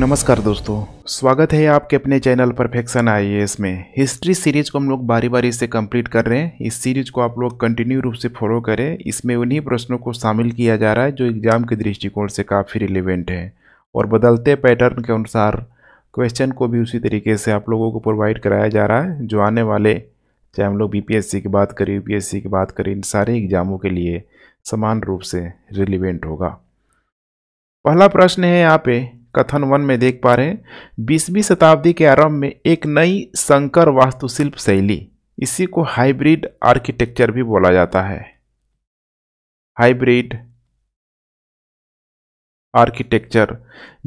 नमस्कार दोस्तों स्वागत है आपके अपने चैनल परफेक्शन आई में हिस्ट्री सीरीज को हम लोग बारी बारी से कंप्लीट कर रहे हैं इस सीरीज को आप लोग कंटिन्यू रूप से फॉलो करें इसमें उन्हीं प्रश्नों को शामिल किया जा रहा है जो एग्जाम के दृष्टिकोण से काफ़ी रिलेवेंट है और बदलते पैटर्न के अनुसार क्वेश्चन को भी उसी तरीके से आप लोगों को प्रोवाइड कराया जा रहा है जो आने वाले चाहे हम लोग बी की बात करें यू की बात करें इन सारे एग्जामों के लिए समान रूप से रिलीवेंट होगा पहला प्रश्न है यहाँ पे कथन वन में देख पा रहे हैं बीसवीं शताब्दी के आरंभ में एक नई संकर वास्तुशिल्प शैली इसी को हाइब्रिड आर्किटेक्चर भी बोला जाता है हाइब्रिड आर्किटेक्चर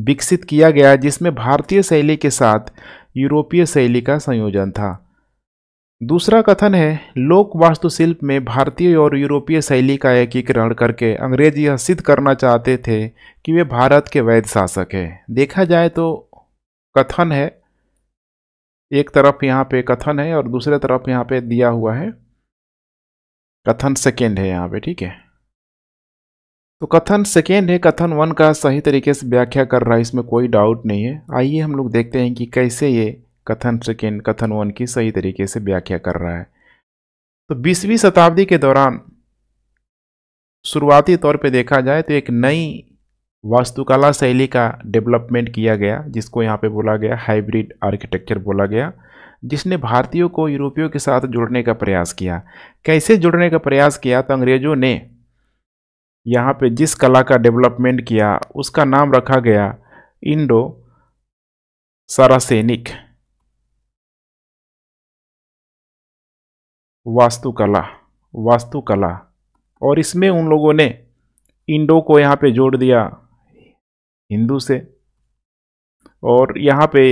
विकसित किया गया जिसमें भारतीय शैली के साथ यूरोपीय शैली का संयोजन था दूसरा कथन है लोक वास्तुशिल्प में भारतीय और यूरोपीय शैली का एकीकरण करके अंग्रेज यह सिद्ध करना चाहते थे कि वे भारत के वैध शासक हैं देखा जाए तो कथन है एक तरफ यहाँ पे कथन है और दूसरे तरफ यहाँ पे दिया हुआ है कथन सेकेंड है यहाँ पे ठीक है तो कथन सेकेंड है कथन वन का सही तरीके से व्याख्या कर रहा है इसमें कोई डाउट नहीं है आइए हम लोग देखते हैं कि कैसे ये कथन सेकेंड कथन वन की सही तरीके से व्याख्या कर रहा है तो बीसवीं शताब्दी के दौरान शुरुआती तौर पे देखा जाए तो एक नई वास्तुकला शैली का डेवलपमेंट किया गया जिसको यहाँ पे बोला गया हाइब्रिड आर्किटेक्चर बोला गया जिसने भारतीयों को यूरोपियों के साथ जुड़ने का प्रयास किया कैसे जुड़ने का प्रयास किया तो अंग्रेज़ों ने यहाँ पे जिस कला का डेवलपमेंट किया उसका नाम रखा गया इंडो सारासेनिक वास्तुकला वास्तुकला और इसमें उन लोगों ने इंडो को यहाँ पे जोड़ दिया हिंदू से और यहाँ पे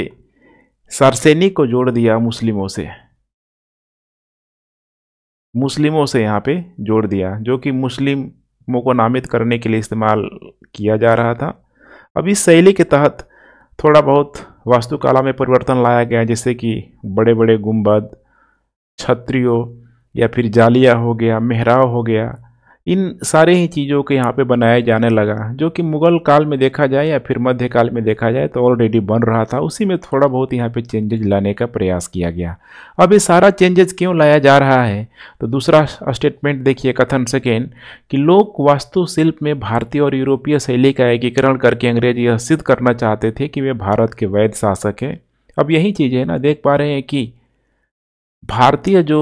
सरसेनी को जोड़ दिया मुस्लिमों से मुस्लिमों से यहाँ पे जोड़ दिया जो कि मुस्लिमों को नामित करने के लिए इस्तेमाल किया जा रहा था अब इस शैली के तहत थोड़ा बहुत वास्तुकला में परिवर्तन लाया गया जैसे कि बड़े बड़े गुम्बद छत्रियों या फिर जालिया हो गया मेहराव हो गया इन सारे ही चीज़ों के यहाँ पे बनाया जाने लगा जो कि मुग़ल काल में देखा जाए या फिर मध्यकाल में देखा जाए तो ऑलरेडी बन रहा था उसी में थोड़ा बहुत यहाँ पे चेंजेज लाने का प्रयास किया गया अब ये सारा चेंजेस क्यों लाया जा रहा है तो दूसरा स्टेटमेंट देखिए कथन सेकेंड कि लोग वास्तुशिल्प में भारतीय और यूरोपीय शैली का एकीकरण करके अंग्रेज यह सिद्ध करना चाहते थे कि वे भारत के वैध शासक हैं अब यही चीज़ है ना देख पा रहे हैं कि भारतीय जो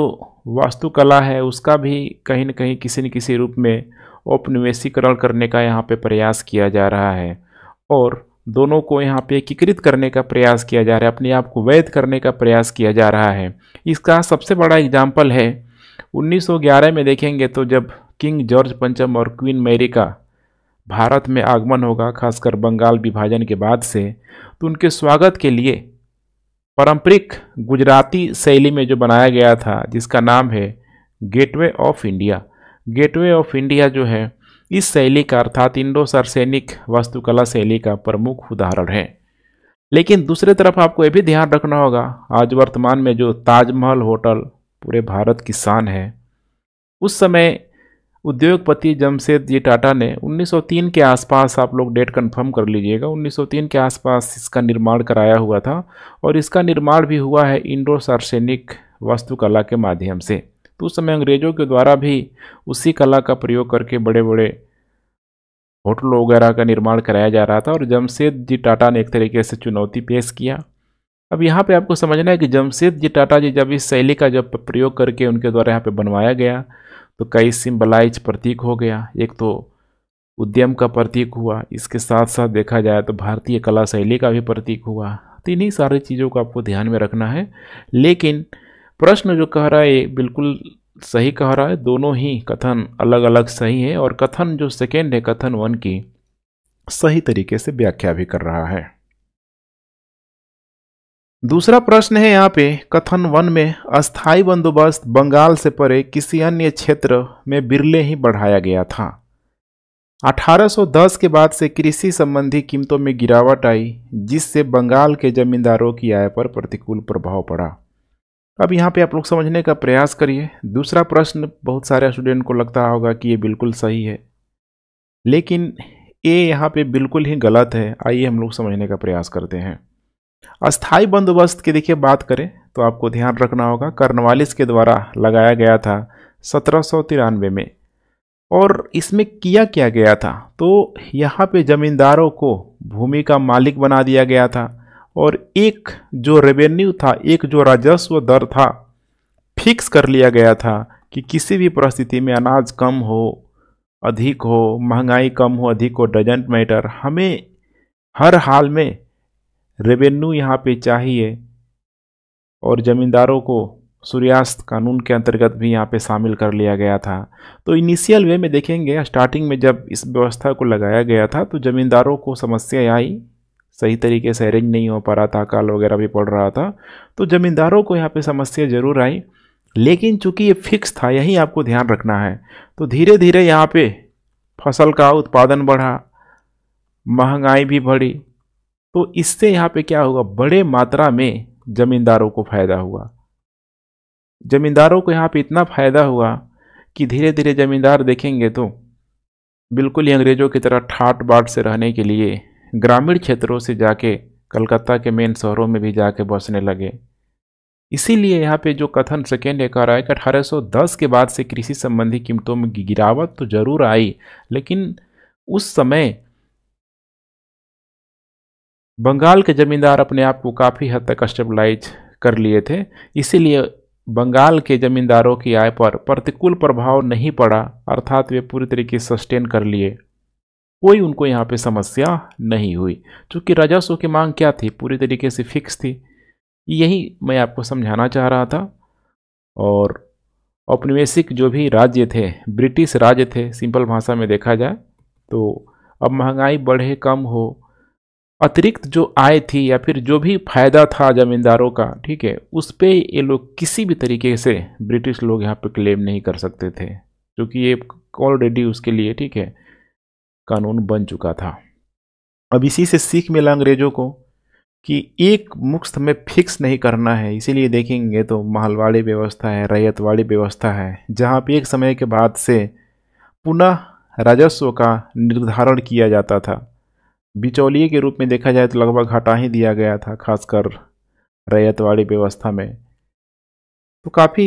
वास्तुकला है उसका भी कहीं न कहीं किसी न किसी रूप में औपनिवेशीकरण करने का यहाँ पे प्रयास किया जा रहा है और दोनों को यहाँ पे एकीकृत करने का प्रयास किया जा रहा है अपने आप को वैध करने का प्रयास किया जा रहा है इसका सबसे बड़ा एग्जाम्पल है 1911 में देखेंगे तो जब किंग जॉर्ज पंचम और क्वीन मेरी का भारत में आगमन होगा खासकर बंगाल विभाजन के बाद से तो उनके स्वागत के लिए पारंपरिक गुजराती शैली में जो बनाया गया था जिसका नाम है gateway of India gateway of India जो है इस शैली का अर्थात इंडो सरसैनिक वास्तुकला शैली का प्रमुख उदाहरण है लेकिन दूसरे तरफ आपको ये भी ध्यान रखना होगा आज वर्तमान में जो ताजमहल होटल पूरे भारत की शान है उस समय उद्योगपति जमशेद जी टाटा ने 1903 के आसपास आप लोग डेट कंफर्म कर लीजिएगा 1903 के आसपास इसका निर्माण कराया हुआ था और इसका निर्माण भी हुआ है इंडो सार्सैनिक वास्तुकला के माध्यम से तो उस समय अंग्रेजों के द्वारा भी उसी कला का प्रयोग करके बड़े बड़े होटल वगैरह का निर्माण कराया जा रहा था और जमशेद जी टाटा ने एक तरीके से चुनौती पेश किया अब यहाँ पे आपको समझना है कि जमशेद जी टाटा जी जब इस शैली का जब प्रयोग करके उनके द्वारा यहाँ पे बनवाया गया तो कई सिंबलाइज प्रतीक हो गया एक तो उद्यम का प्रतीक हुआ इसके साथ साथ देखा जाए तो भारतीय कला शैली का भी प्रतीक हुआ तो इन्हीं सारी चीज़ों को आपको ध्यान में रखना है लेकिन प्रश्न जो कह रहा है बिल्कुल सही कह रहा है दोनों ही कथन अलग अलग सही है और कथन जो सेकेंड है कथन वन की सही तरीके से व्याख्या भी कर रहा है दूसरा प्रश्न है यहाँ पे कथन वन में अस्थाई बंदोबस्त बंगाल से परे किसी अन्य क्षेत्र में बिरले ही बढ़ाया गया था 1810 के बाद से कृषि संबंधी कीमतों में गिरावट आई जिससे बंगाल के जमींदारों की आय पर प्रतिकूल प्रभाव पड़ा अब यहाँ पे आप लोग समझने का प्रयास करिए दूसरा प्रश्न बहुत सारे स्टूडेंट को लगता होगा कि ये बिल्कुल सही है लेकिन ये यहाँ पे बिल्कुल ही गलत है आइए हम लोग समझने का प्रयास करते हैं अस्थाई बंदोबस्त की देखिए बात करें तो आपको ध्यान रखना होगा कर्नवालिस के द्वारा लगाया गया था सत्रह में और इसमें किया क्या गया था तो यहाँ पे ज़मींदारों को भूमि का मालिक बना दिया गया था और एक जो रेवेन्यू था एक जो राजस्व दर था फिक्स कर लिया गया था कि किसी भी परिस्थिति में अनाज कम हो अधिक हो महंगाई कम हो अधिक हो डजेंट मैटर हमें हर हाल में रेवेन्यू यहाँ पे चाहिए और ज़मींदारों को सूर्यास्त कानून के अंतर्गत भी यहाँ पे शामिल कर लिया गया था तो इनिशियल वे में देखेंगे स्टार्टिंग में जब इस व्यवस्था को लगाया गया था तो ज़मींदारों को समस्या आई सही तरीके से अरेंज नहीं हो पा रहा था काल वगैरह भी पड़ रहा था तो ज़मींदारों को यहाँ पर समस्या ज़रूर आई लेकिन चूंकि ये फिक्स था यही आपको ध्यान रखना है तो धीरे धीरे यहाँ पे फसल का उत्पादन बढ़ा महंगाई भी बढ़ी तो इससे यहाँ पे क्या होगा बड़े मात्रा में ज़मींदारों को फ़ायदा हुआ ज़मींदारों को यहाँ पे इतना फ़ायदा हुआ कि धीरे धीरे ज़मींदार देखेंगे तो बिल्कुल ही अंग्रेज़ों की तरह ठाट बाट से रहने के लिए ग्रामीण क्षेत्रों से जाके कलकत्ता के मेन शहरों में भी जाके बसने लगे इसीलिए यहाँ पे जो कथन सेकेंड ये कह रहा है कि अठारह के बाद से कृषि संबंधी कीमतों में गिरावट तो ज़रूर आई लेकिन उस समय बंगाल के ज़मींदार अपने आप को काफ़ी हद तक स्टेबलाइज कर लिए थे इसीलिए बंगाल के ज़मींदारों की आय पर प्रतिकूल प्रभाव नहीं पड़ा अर्थात वे पूरी तरीके से सस्टेन कर लिए कोई उनको यहाँ पे समस्या नहीं हुई क्योंकि राजस्व की मांग क्या थी पूरी तरीके से फिक्स थी यही मैं आपको समझाना चाह रहा था और औपनिवेशिक जो भी राज्य थे ब्रिटिश राज्य थे सिंपल भाषा में देखा जाए तो अब महंगाई बढ़े कम हो अतिरिक्त जो आय थी या फिर जो भी फायदा था जमींदारों का ठीक है उस पर ये लोग किसी भी तरीके से ब्रिटिश लोग यहाँ पे क्लेम नहीं कर सकते थे क्योंकि ये ऑलरेडी उसके लिए ठीक है कानून बन चुका था अब इसी से सीख मिला अंग्रेज़ों को कि एक मुख्त में फिक्स नहीं करना है इसीलिए देखेंगे तो महलवाड़ी व्यवस्था है रैयतवाड़ी व्यवस्था है जहाँ पर एक समय के बाद से पुनः राजस्व का निर्धारण किया जाता था बिचौलिए के रूप में देखा जाए तो लगभग हटा ही दिया गया था खासकर रैयत वाली व्यवस्था में तो काफ़ी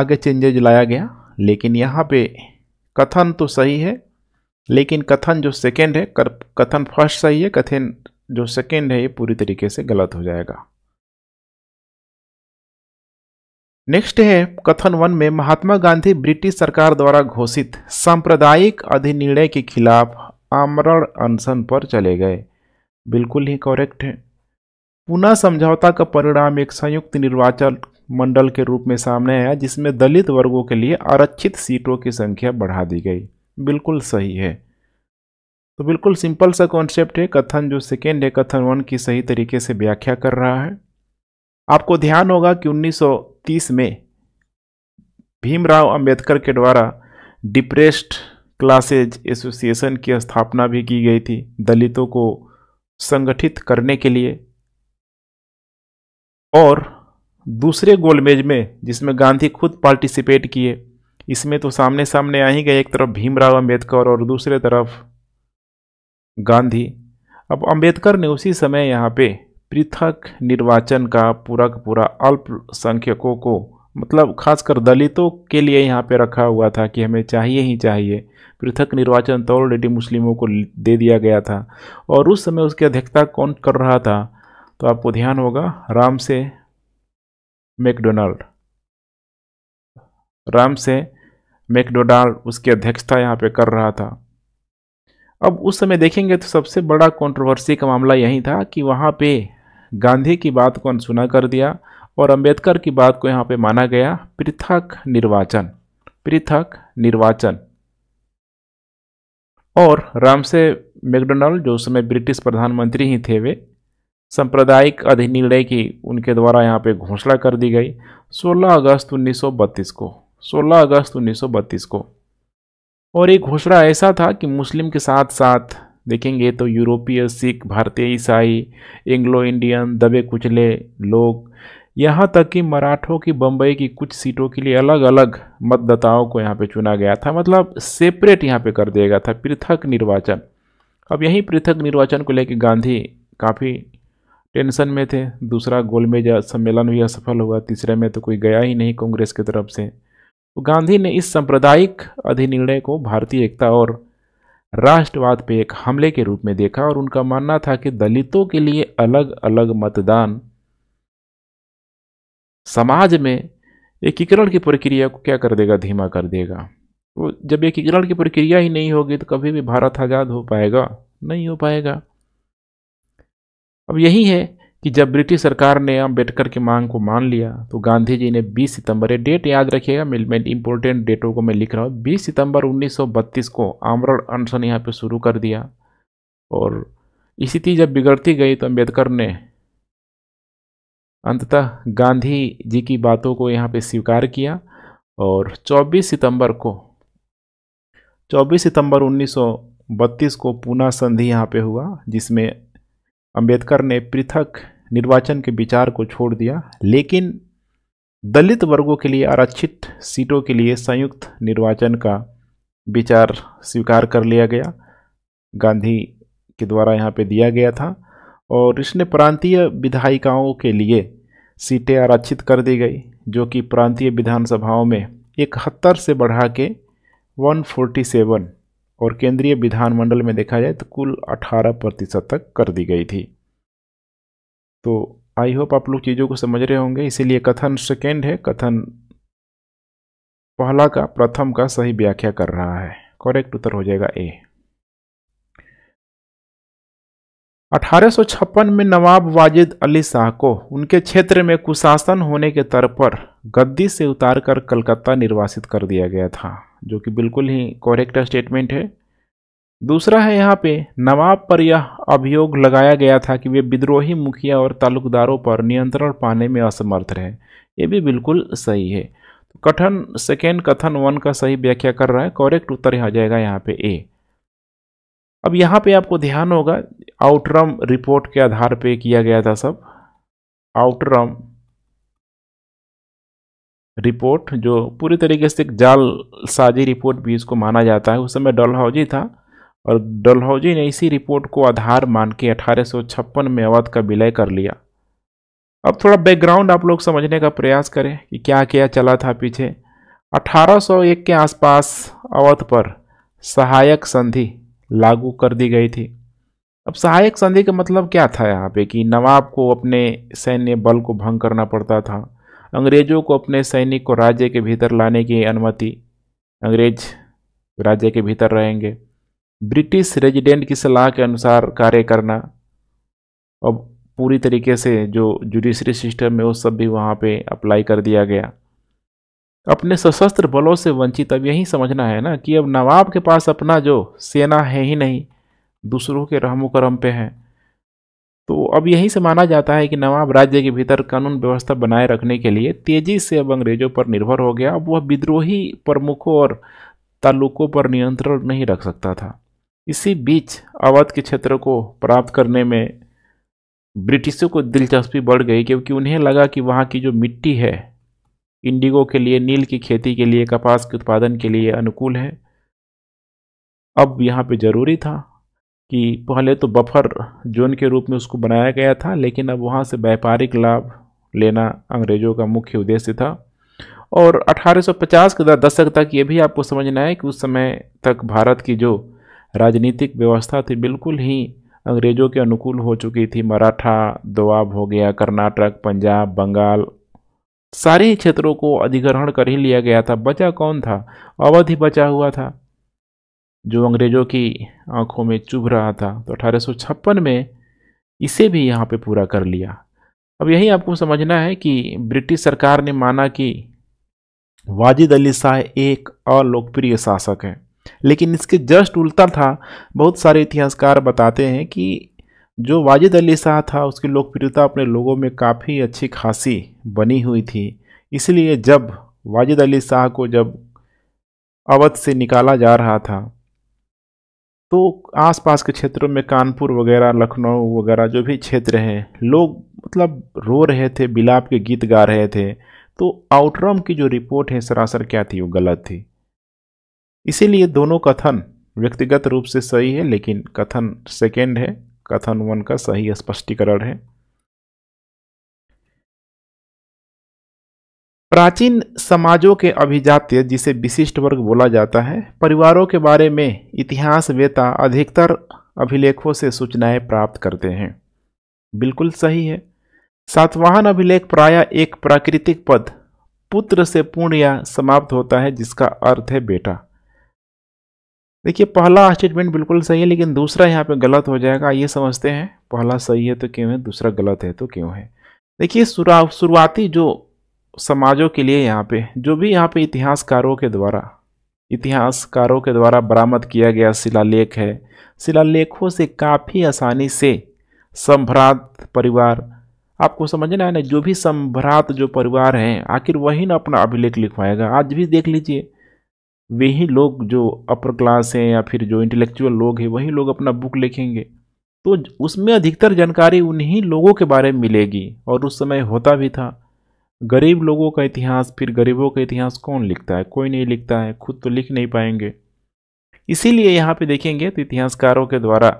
आगे चेंजेज लाया गया लेकिन यहाँ पे कथन तो सही है लेकिन कथन जो सेकंड है कर, कथन फर्स्ट सही है कथन जो सेकंड है ये पूरी तरीके से गलत हो जाएगा नेक्स्ट है कथन वन में महात्मा गांधी ब्रिटिश सरकार द्वारा घोषित सांप्रदायिक अधिनिर्णय के खिलाफ आमरण अनशन पर चले गए बिल्कुल ही करेक्ट है पुनः समझौता का परिणाम एक संयुक्त निर्वाचन मंडल के रूप में सामने आया जिसमें दलित वर्गों के लिए आरक्षित सीटों की संख्या बढ़ा दी गई बिल्कुल सही है तो बिल्कुल सिंपल सा कॉन्सेप्ट है कथन जो सेकेंड है कथन वन की सही तरीके से व्याख्या कर रहा है आपको ध्यान होगा कि 1930 में भीमराव अंबेडकर के द्वारा डिप्रेस्ड क्लासेज एसोसिएशन की स्थापना भी की गई थी दलितों को संगठित करने के लिए और दूसरे गोलमेज में जिसमें गांधी खुद पार्टिसिपेट किए इसमें तो सामने सामने आ ही गए एक तरफ भीमराव अंबेडकर और दूसरे तरफ गांधी अब अंबेडकर ने उसी समय यहाँ पे पृथक निर्वाचन का पूरा का पूरा अल्पसंख्यकों को मतलब खासकर दलितों के लिए यहाँ पे रखा हुआ था कि हमें चाहिए ही चाहिए पृथक निर्वाचन तो ऑलरेडी मुस्लिमों को दे दिया गया था और उस समय उसकी अध्यक्षता कौन कर रहा था तो आपको ध्यान होगा राम से मैकडोनाल्ड राम से मैकडोनाल्ड उसकी अध्यक्षता यहाँ पे कर रहा था अब उस समय देखेंगे तो सबसे बड़ा कंट्रोवर्सी का मामला यही था कि वहाँ पे गांधी की बात को अनसुना कर दिया और अंबेडकर की बात को यहाँ पे माना गया पृथक निर्वाचन पृथक निर्वाचन और रामसे मैकडोनल्ड जो उस समय ब्रिटिश प्रधानमंत्री ही थे वे सांप्रदायिक अधिनिर्णय की उनके द्वारा यहाँ पे घोषणा कर दी गई 16 अगस्त 1932 को 16 अगस्त 1932 को और ये घोषणा ऐसा था कि मुस्लिम के साथ साथ देखेंगे तो यूरोपीय सिख भारतीय ईसाई एंग्लो इंडियन दबे कुचले लोग यहाँ तक कि मराठों की बम्बई की कुछ सीटों के लिए अलग अलग मतदाताओं को यहाँ पे चुना गया था मतलब सेपरेट यहाँ पे कर दिया गया था पृथक निर्वाचन अब यहीं पृथक निर्वाचन को लेकर गांधी काफ़ी टेंशन में थे दूसरा गोलमेज सम्मेलन भी असफल हुआ तीसरे में तो कोई गया ही नहीं कांग्रेस की तरफ से तो गांधी ने इस सांप्रदायिक अधिनिर्णय को भारतीय एकता और राष्ट्रवाद पे एक हमले के रूप में देखा और उनका मानना था कि दलितों के लिए अलग अलग मतदान समाज में एकीकरण की प्रक्रिया को क्या कर देगा धीमा कर देगा वो जब एकीकरण की प्रक्रिया ही नहीं होगी तो कभी भी भारत आज़ाद हो पाएगा नहीं हो पाएगा अब यही है कि जब ब्रिटिश सरकार ने अम्बेडकर की मांग को मान लिया तो गांधी जी ने 20 सितंबर ये डेट याद रखिएगा मैं इंपॉर्टेंट डेटों को मैं लिख रहा हूँ 20 सितंबर 1932 को आमरण अनशन यहाँ पे शुरू कर दिया और स्थिति जब बिगड़ती गई तो अम्बेडकर ने अंततः गांधी जी की बातों को यहाँ पे स्वीकार किया और 24 सितंबर को 24 सितंबर 1932 को पूना संधि यहाँ पे हुआ जिसमें अंबेडकर ने पृथक निर्वाचन के विचार को छोड़ दिया लेकिन दलित वर्गों के लिए आरक्षित सीटों के लिए संयुक्त निर्वाचन का विचार स्वीकार कर लिया गया गांधी के द्वारा यहाँ पे दिया गया था और इसने प्रांतीय विधायिकाओं के लिए सीटें आरक्षित कर दी गई जो कि प्रांतीय विधानसभाओं में इकहत्तर से बढ़ा के 147 और केंद्रीय विधानमंडल में देखा जाए तो कुल 18 प्रतिशत तक कर दी गई थी तो आई होप आप लोग चीज़ों को समझ रहे होंगे इसीलिए कथन सेकेंड है कथन पहला का प्रथम का सही व्याख्या कर रहा है करेक्ट उत्तर हो जाएगा ए अठारह में नवाब वाजिद अली शाह को उनके क्षेत्र में कुशासन होने के तर पर गद्दी से उतारकर कलकत्ता निर्वासित कर दिया गया था जो कि बिल्कुल ही करेक्ट स्टेटमेंट है दूसरा है यहाँ पे नवाब पर यह अभियोग लगाया गया था कि वे विद्रोही मुखिया और ताल्लुकदारों पर नियंत्रण पाने में असमर्थ रहे ये भी बिल्कुल सही है कथन सेकेंड कथन वन का सही व्याख्या कर रहा है करेक्ट उत्तर आ जाएगा यहाँ पे ए अब यहाँ पे आपको ध्यान होगा आउटरम रिपोर्ट के आधार पे किया गया था सब आउटरम रिपोर्ट जो पूरी तरीके से एक जाल साजी रिपोर्ट भी इसको माना जाता है उस समय डलहौजी था और डलहौजी ने इसी रिपोर्ट को आधार मान के अठारह में अवध का विलय कर लिया अब थोड़ा बैकग्राउंड आप लोग समझने का प्रयास करें कि क्या क्या चला था पीछे 1801 के आसपास अवध पर सहायक संधि लागू कर दी गई थी अब सहायक संधि का मतलब क्या था यहाँ पे कि नवाब को अपने सैन्य बल को भंग करना पड़ता था अंग्रेज़ों को अपने सैनिक को राज्य के भीतर लाने की अनुमति अंग्रेज राज्य के भीतर रहेंगे ब्रिटिश रेजिडेंट की सलाह के अनुसार कार्य करना अब पूरी तरीके से जो जुडिशरी सिस्टम है वो सब भी वहाँ पे अप्लाई कर दिया गया अपने सशस्त्र बलों से वंचित अब यही समझना है ना कि अब नवाब के पास अपना जो सेना है ही नहीं दूसरों के रहमोक्रम करम पे है तो अब यहीं से माना जाता है कि नवाब राज्य के भीतर कानून व्यवस्था बनाए रखने के लिए तेजी से अब अंग्रेजों पर निर्भर हो गया अब वह विद्रोही प्रमुखों और ताल्लुकों पर नियंत्रण नहीं रख सकता था इसी बीच अवध के क्षेत्र को प्राप्त करने में ब्रिटिशों को दिलचस्पी बढ़ गई क्योंकि उन्हें लगा कि वहाँ की जो मिट्टी है इंडिगो के लिए नील की खेती के लिए कपास के उत्पादन के लिए अनुकूल है अब यहाँ पे ज़रूरी था कि पहले तो बफर जोन के रूप में उसको बनाया गया था लेकिन अब वहाँ से व्यापारिक लाभ लेना अंग्रेज़ों का मुख्य उद्देश्य था और 1850 के दशक तक ये भी आपको समझना है कि उस समय तक भारत की जो राजनीतिक व्यवस्था थी बिल्कुल ही अंग्रेज़ों के अनुकूल हो चुकी थी मराठा दोआब हो गया कर्नाटक पंजाब बंगाल सारे ही क्षेत्रों को अधिग्रहण कर ही लिया गया था बचा कौन था अवध ही बचा हुआ था जो अंग्रेजों की आंखों में चुभ रहा था तो अठारह में इसे भी यहाँ पे पूरा कर लिया अब यही आपको समझना है कि ब्रिटिश सरकार ने माना कि वाजिद अली शाह एक अलोकप्रिय शासक है लेकिन इसके जस्ट उल्टा था बहुत सारे इतिहासकार बताते हैं कि जो वाजिद अली शाह था उसकी लोकप्रियता अपने लोगों में काफ़ी अच्छी खासी बनी हुई थी इसलिए जब वाजिद अली शाह को जब अवध से निकाला जा रहा था तो आसपास के क्षेत्रों में कानपुर वगैरह लखनऊ वगैरह जो भी क्षेत्र हैं लोग मतलब रो रहे थे बिलाप के गीत गा रहे थे तो आउटरम की जो रिपोर्ट है सरासर क्या थी वो गलत थी इसीलिए दोनों कथन व्यक्तिगत रूप से सही है लेकिन कथन सेकेंड है कथानुमान का सही स्पष्टीकरण है प्राचीन समाजों के अभिजात्य जिसे विशिष्ट वर्ग बोला जाता है परिवारों के बारे में इतिहास वेता अधिकतर अभिलेखों से सूचनाएं प्राप्त करते हैं बिल्कुल सही है सातवाहन अभिलेख प्राय एक प्राकृतिक पद पुत्र से पूर्ण या समाप्त होता है जिसका अर्थ है बेटा देखिए पहला स्टेटमेंट बिल्कुल सही है लेकिन दूसरा यहाँ पे गलत हो जाएगा ये समझते हैं पहला सही है तो क्यों है दूसरा गलत है तो क्यों है देखिए शुरुआती जो समाजों के लिए यहाँ पे जो भी यहाँ पे इतिहासकारों के द्वारा इतिहासकारों के द्वारा बरामद किया गया शिलालेख है शिलालेखों से काफ़ी आसानी से संभ्रात परिवार आपको समझना है ना जो भी संभ्रात जो परिवार हैं आखिर वही ना अपना अभिलेख लिखवाएगा आज भी देख लीजिए वही लोग जो अपर क्लास हैं या फिर जो इंटेलेक्चुअल लोग हैं वही लोग अपना बुक लिखेंगे तो उसमें अधिकतर जानकारी उन्हीं लोगों के बारे में मिलेगी और उस समय होता भी था गरीब लोगों का इतिहास फिर गरीबों का इतिहास कौन लिखता है कोई नहीं लिखता है खुद तो लिख नहीं पाएंगे इसीलिए यहाँ पे देखेंगे तो इतिहासकारों के द्वारा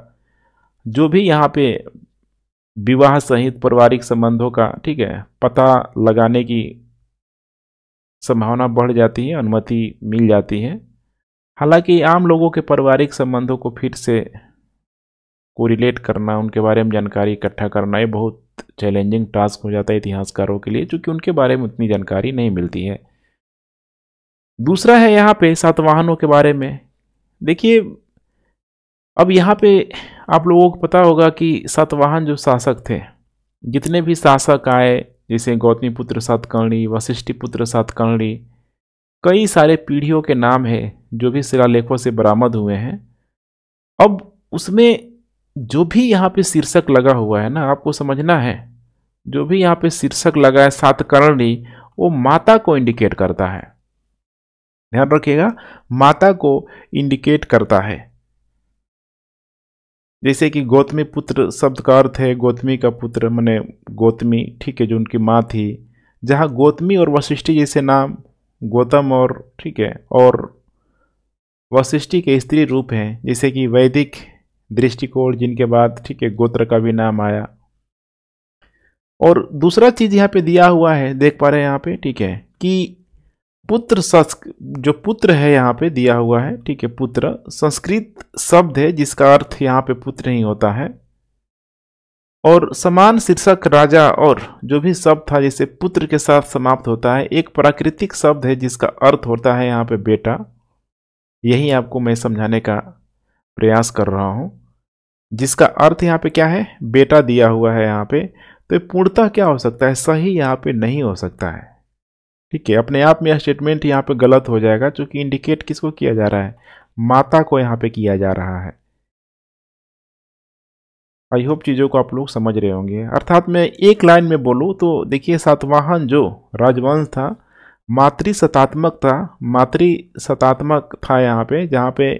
जो भी यहाँ पे विवाह सहित पारिवारिक संबंधों का ठीक है पता लगाने की संभावना बढ़ जाती है अनुमति मिल जाती है हालांकि आम लोगों के पारिवारिक संबंधों को फिर से कोरिलेट करना उनके बारे में जानकारी इकट्ठा करना ये बहुत चैलेंजिंग टास्क हो जाता है इतिहासकारों के लिए क्योंकि उनके बारे में उतनी जानकारी नहीं मिलती है दूसरा है यहाँ पे सातवाहनों के बारे में देखिए अब यहाँ पे आप लोगों को पता होगा कि सातवाहन जो शासक थे जितने भी शासक आए जैसे गौतमी पुत्र सातकर्णी वशिष्ठी पुत्र सातकर्णी कई सारे पीढ़ियों के नाम है जो भी शिलालेखों से बरामद हुए हैं अब उसमें जो भी यहाँ पे शीर्षक लगा हुआ है ना आपको समझना है जो भी यहाँ पे शीर्षक लगा है सातकर्णी वो माता को इंडिकेट करता है ध्यान रखिएगा माता को इंडिकेट करता है जैसे कि गौतमी पुत्र शब्द का अर्थ है गौतमी का पुत्र मैंने गौतमी ठीक है जो उनकी माँ थी जहाँ गौतमी और वशिष्ठी जैसे नाम गौतम और ठीक है और वशिष्ठी के स्त्री रूप हैं जैसे कि वैदिक दृष्टिकोण जिनके बाद ठीक है गोत्र का भी नाम आया और दूसरा चीज़ यहाँ पे दिया हुआ है देख पा रहे हैं यहाँ पे ठीक है कि पुत्र संस्क जो पुत्र है यहाँ पे दिया हुआ है ठीक है पुत्र संस्कृत शब्द है जिसका अर्थ यहाँ पे पुत्र ही होता है और समान शीर्षक राजा और जो भी शब्द था जैसे पुत्र के साथ समाप्त होता है एक प्राकृतिक शब्द है जिसका अर्थ होता है यहाँ पे बेटा यही आपको मैं समझाने का प्रयास कर रहा हूँ जिसका अर्थ यहाँ पे क्या है बेटा दिया हुआ है यहाँ पे तो पूर्णतः क्या हो सकता है सही यहाँ पे नहीं हो सकता है ठीक है अपने आप में यह स्टेटमेंट यहाँ पे गलत हो जाएगा क्योंकि इंडिकेट किसको किया जा रहा है माता को यहाँ पे किया जा रहा है आई होप चीज़ों को आप लोग समझ रहे होंगे अर्थात मैं एक लाइन में बोलूँ तो देखिए सातवाहन जो राजवंश था मातृ सतात्मक था मातृ सतात्मक था यहाँ पे जहाँ पे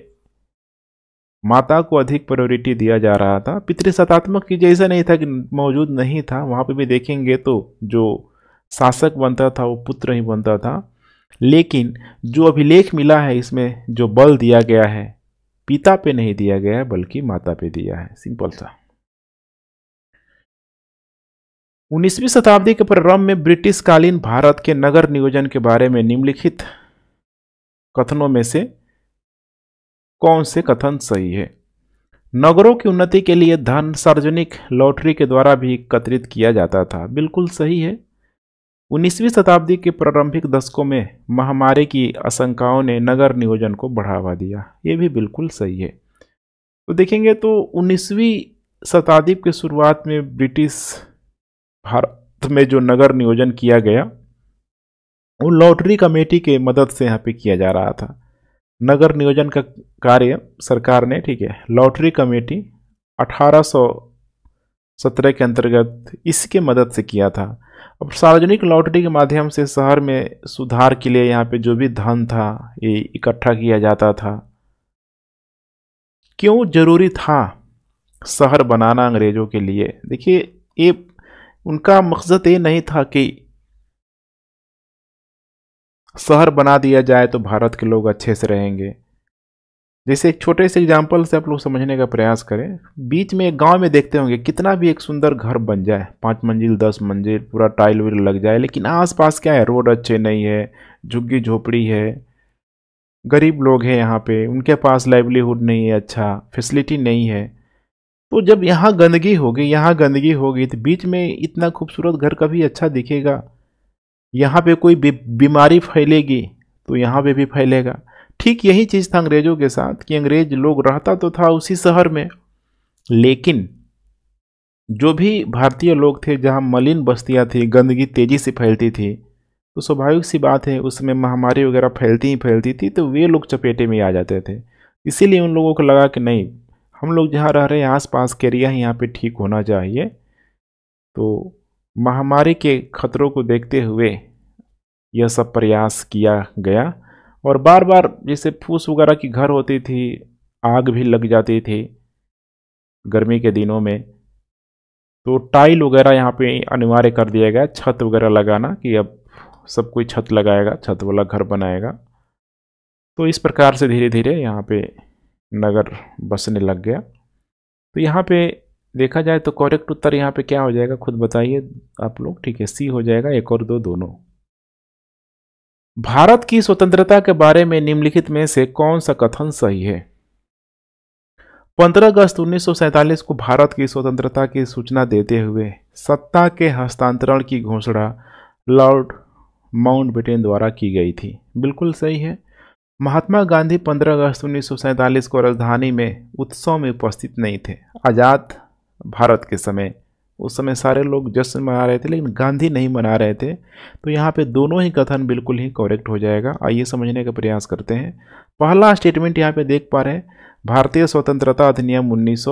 माता को अधिक प्रायोरिटी दिया जा रहा था पितृ सतात्मक चीज ऐसा नहीं था कि मौजूद नहीं था वहाँ पे भी देखेंगे तो जो शासक बनता था वो पुत्र ही बनता था लेकिन जो अभिलेख मिला है इसमें जो बल दिया गया है पिता पे नहीं दिया गया है बल्कि माता पे दिया है सिंपल सा उन्नीसवीं शताब्दी के प्रारंभ में ब्रिटिशकालीन भारत के नगर नियोजन के बारे में निम्नलिखित कथनों में से कौन से कथन सही है नगरों की उन्नति के लिए धन सार्वजनिक लॉटरी के द्वारा भी एकत्रित किया जाता था बिल्कुल सही है उन्नीसवीं शताब्दी के प्रारंभिक दशकों में महामारी की आशंकाओं ने नगर नियोजन को बढ़ावा दिया ये भी बिल्कुल सही है तो देखेंगे तो 19वीं शताब्दी के शुरुआत में ब्रिटिश भारत में जो नगर नियोजन किया गया वो लॉटरी कमेटी के मदद से यहाँ पे किया जा रहा था नगर नियोजन का कार्य सरकार ने ठीक है लॉटरी कमेटी 1817 के अंतर्गत इसके मदद से किया था अब सार्वजनिक लॉटरी के माध्यम से शहर में सुधार के लिए यहाँ पे जो भी धन था ये इकट्ठा किया जाता था क्यों जरूरी था शहर बनाना अंग्रेज़ों के लिए देखिए ये उनका मकसद ये नहीं था कि शहर बना दिया जाए तो भारत के लोग अच्छे से रहेंगे जैसे एक छोटे से एग्जाम्पल से आप लोग समझने का प्रयास करें बीच में एक गांव में देखते होंगे कितना भी एक सुंदर घर बन जाए पाँच मंजिल दस मंजिल पूरा टाइल वाइल लग जाए लेकिन आसपास क्या है रोड अच्छे नहीं है झुग्गी झोपड़ी है गरीब लोग हैं यहाँ पे उनके पास लाइवलीहुड नहीं है अच्छा फैसिलिटी नहीं है तो जब यहाँ गंदगी होगी यहाँ गंदगी होगी तो बीच में इतना खूबसूरत घर कभी अच्छा दिखेगा यहाँ पे कोई बीमारी फैलेगी तो यहाँ पे भी फैलेगा ठीक यही चीज़ था अंग्रेज़ों के साथ कि अंग्रेज लोग रहता तो था उसी शहर में लेकिन जो भी भारतीय लोग थे जहाँ मलिन बस्तियाँ थी गंदगी तेज़ी से फैलती थी तो स्वाभाविक सी बात है उसमें महामारी वगैरह फैलती ही फैलती थी तो वे लोग चपेटे में आ जाते थे इसीलिए उन लोगों को लगा कि नहीं हम लोग जहाँ रह रहे हैं आस पास के एरिया ही यहाँ पर ठीक होना चाहिए तो महामारी के खतरों को देखते हुए यह सब प्रयास किया गया और बार बार जैसे फूस वगैरह की घर होती थी आग भी लग जाती थी गर्मी के दिनों में तो टाइल वगैरह यहाँ पे अनिवार्य कर दिया गया छत वगैरह लगाना कि अब सब कोई छत लगाएगा छत वाला घर बनाएगा तो इस प्रकार से धीरे धीरे यहाँ पे नगर बसने लग गया तो यहाँ पे देखा जाए तो करेक्ट उत्तर यहाँ पे क्या हो जाएगा खुद बताइए आप लोग ठीक है सी हो जाएगा एक और दो दोनों भारत की स्वतंत्रता के बारे में निम्नलिखित में से कौन सा कथन सही है 15 अगस्त 1947 को भारत की स्वतंत्रता की सूचना देते हुए सत्ता के हस्तांतरण की घोषणा लॉर्ड माउंटबेटन द्वारा की गई थी बिल्कुल सही है महात्मा गांधी 15 अगस्त 1947 को राजधानी में उत्सव में उपस्थित नहीं थे आज़ाद भारत के समय उस समय सारे लोग जश्न मना रहे थे लेकिन गांधी नहीं मना रहे थे तो यहाँ पे दोनों ही कथन बिल्कुल ही करेक्ट हो जाएगा आइए समझने का प्रयास करते हैं पहला स्टेटमेंट यहाँ पे देख पा रहे हैं भारतीय स्वतंत्रता अधिनियम उन्नीस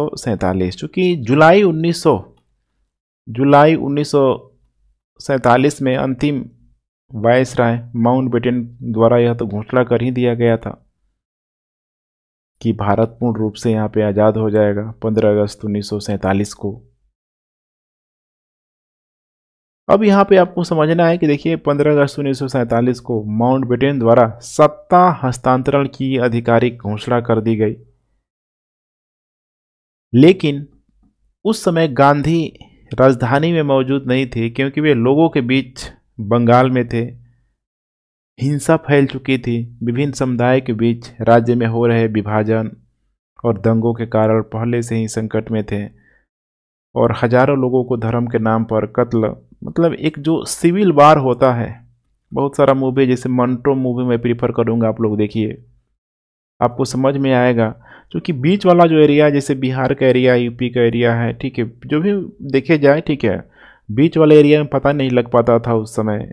चूँकि जुलाई 1900 जुलाई 1947 में अंतिम वायस राय माउंट द्वारा यह तो घोषणा कर ही दिया गया था कि भारत पूर्ण रूप से यहाँ पे आज़ाद हो जाएगा 15 अगस्त 1947 को अब यहाँ पे आपको समझना है कि देखिए 15 अगस्त उन्नीस को माउंट बेटेन द्वारा सत्ता हस्तांतरण की आधिकारिक घोषणा कर दी गई लेकिन उस समय गांधी राजधानी में मौजूद नहीं थे क्योंकि वे लोगों के बीच बंगाल में थे हिंसा फैल चुकी थी विभिन्न समुदाय के बीच राज्य में हो रहे विभाजन और दंगों के कारण पहले से ही संकट में थे और हजारों लोगों को धर्म के नाम पर कत्ल मतलब एक जो सिविल वार होता है बहुत सारा मूवी जैसे मंट्रो मूवी मैं प्रीफर करूँगा आप लोग देखिए आपको समझ में आएगा क्योंकि बीच वाला जो एरिया है जैसे बिहार का एरिया यूपी का एरिया है ठीक है जो भी देखे जाए ठीक है बीच वाले एरिया में पता नहीं लग पाता था उस समय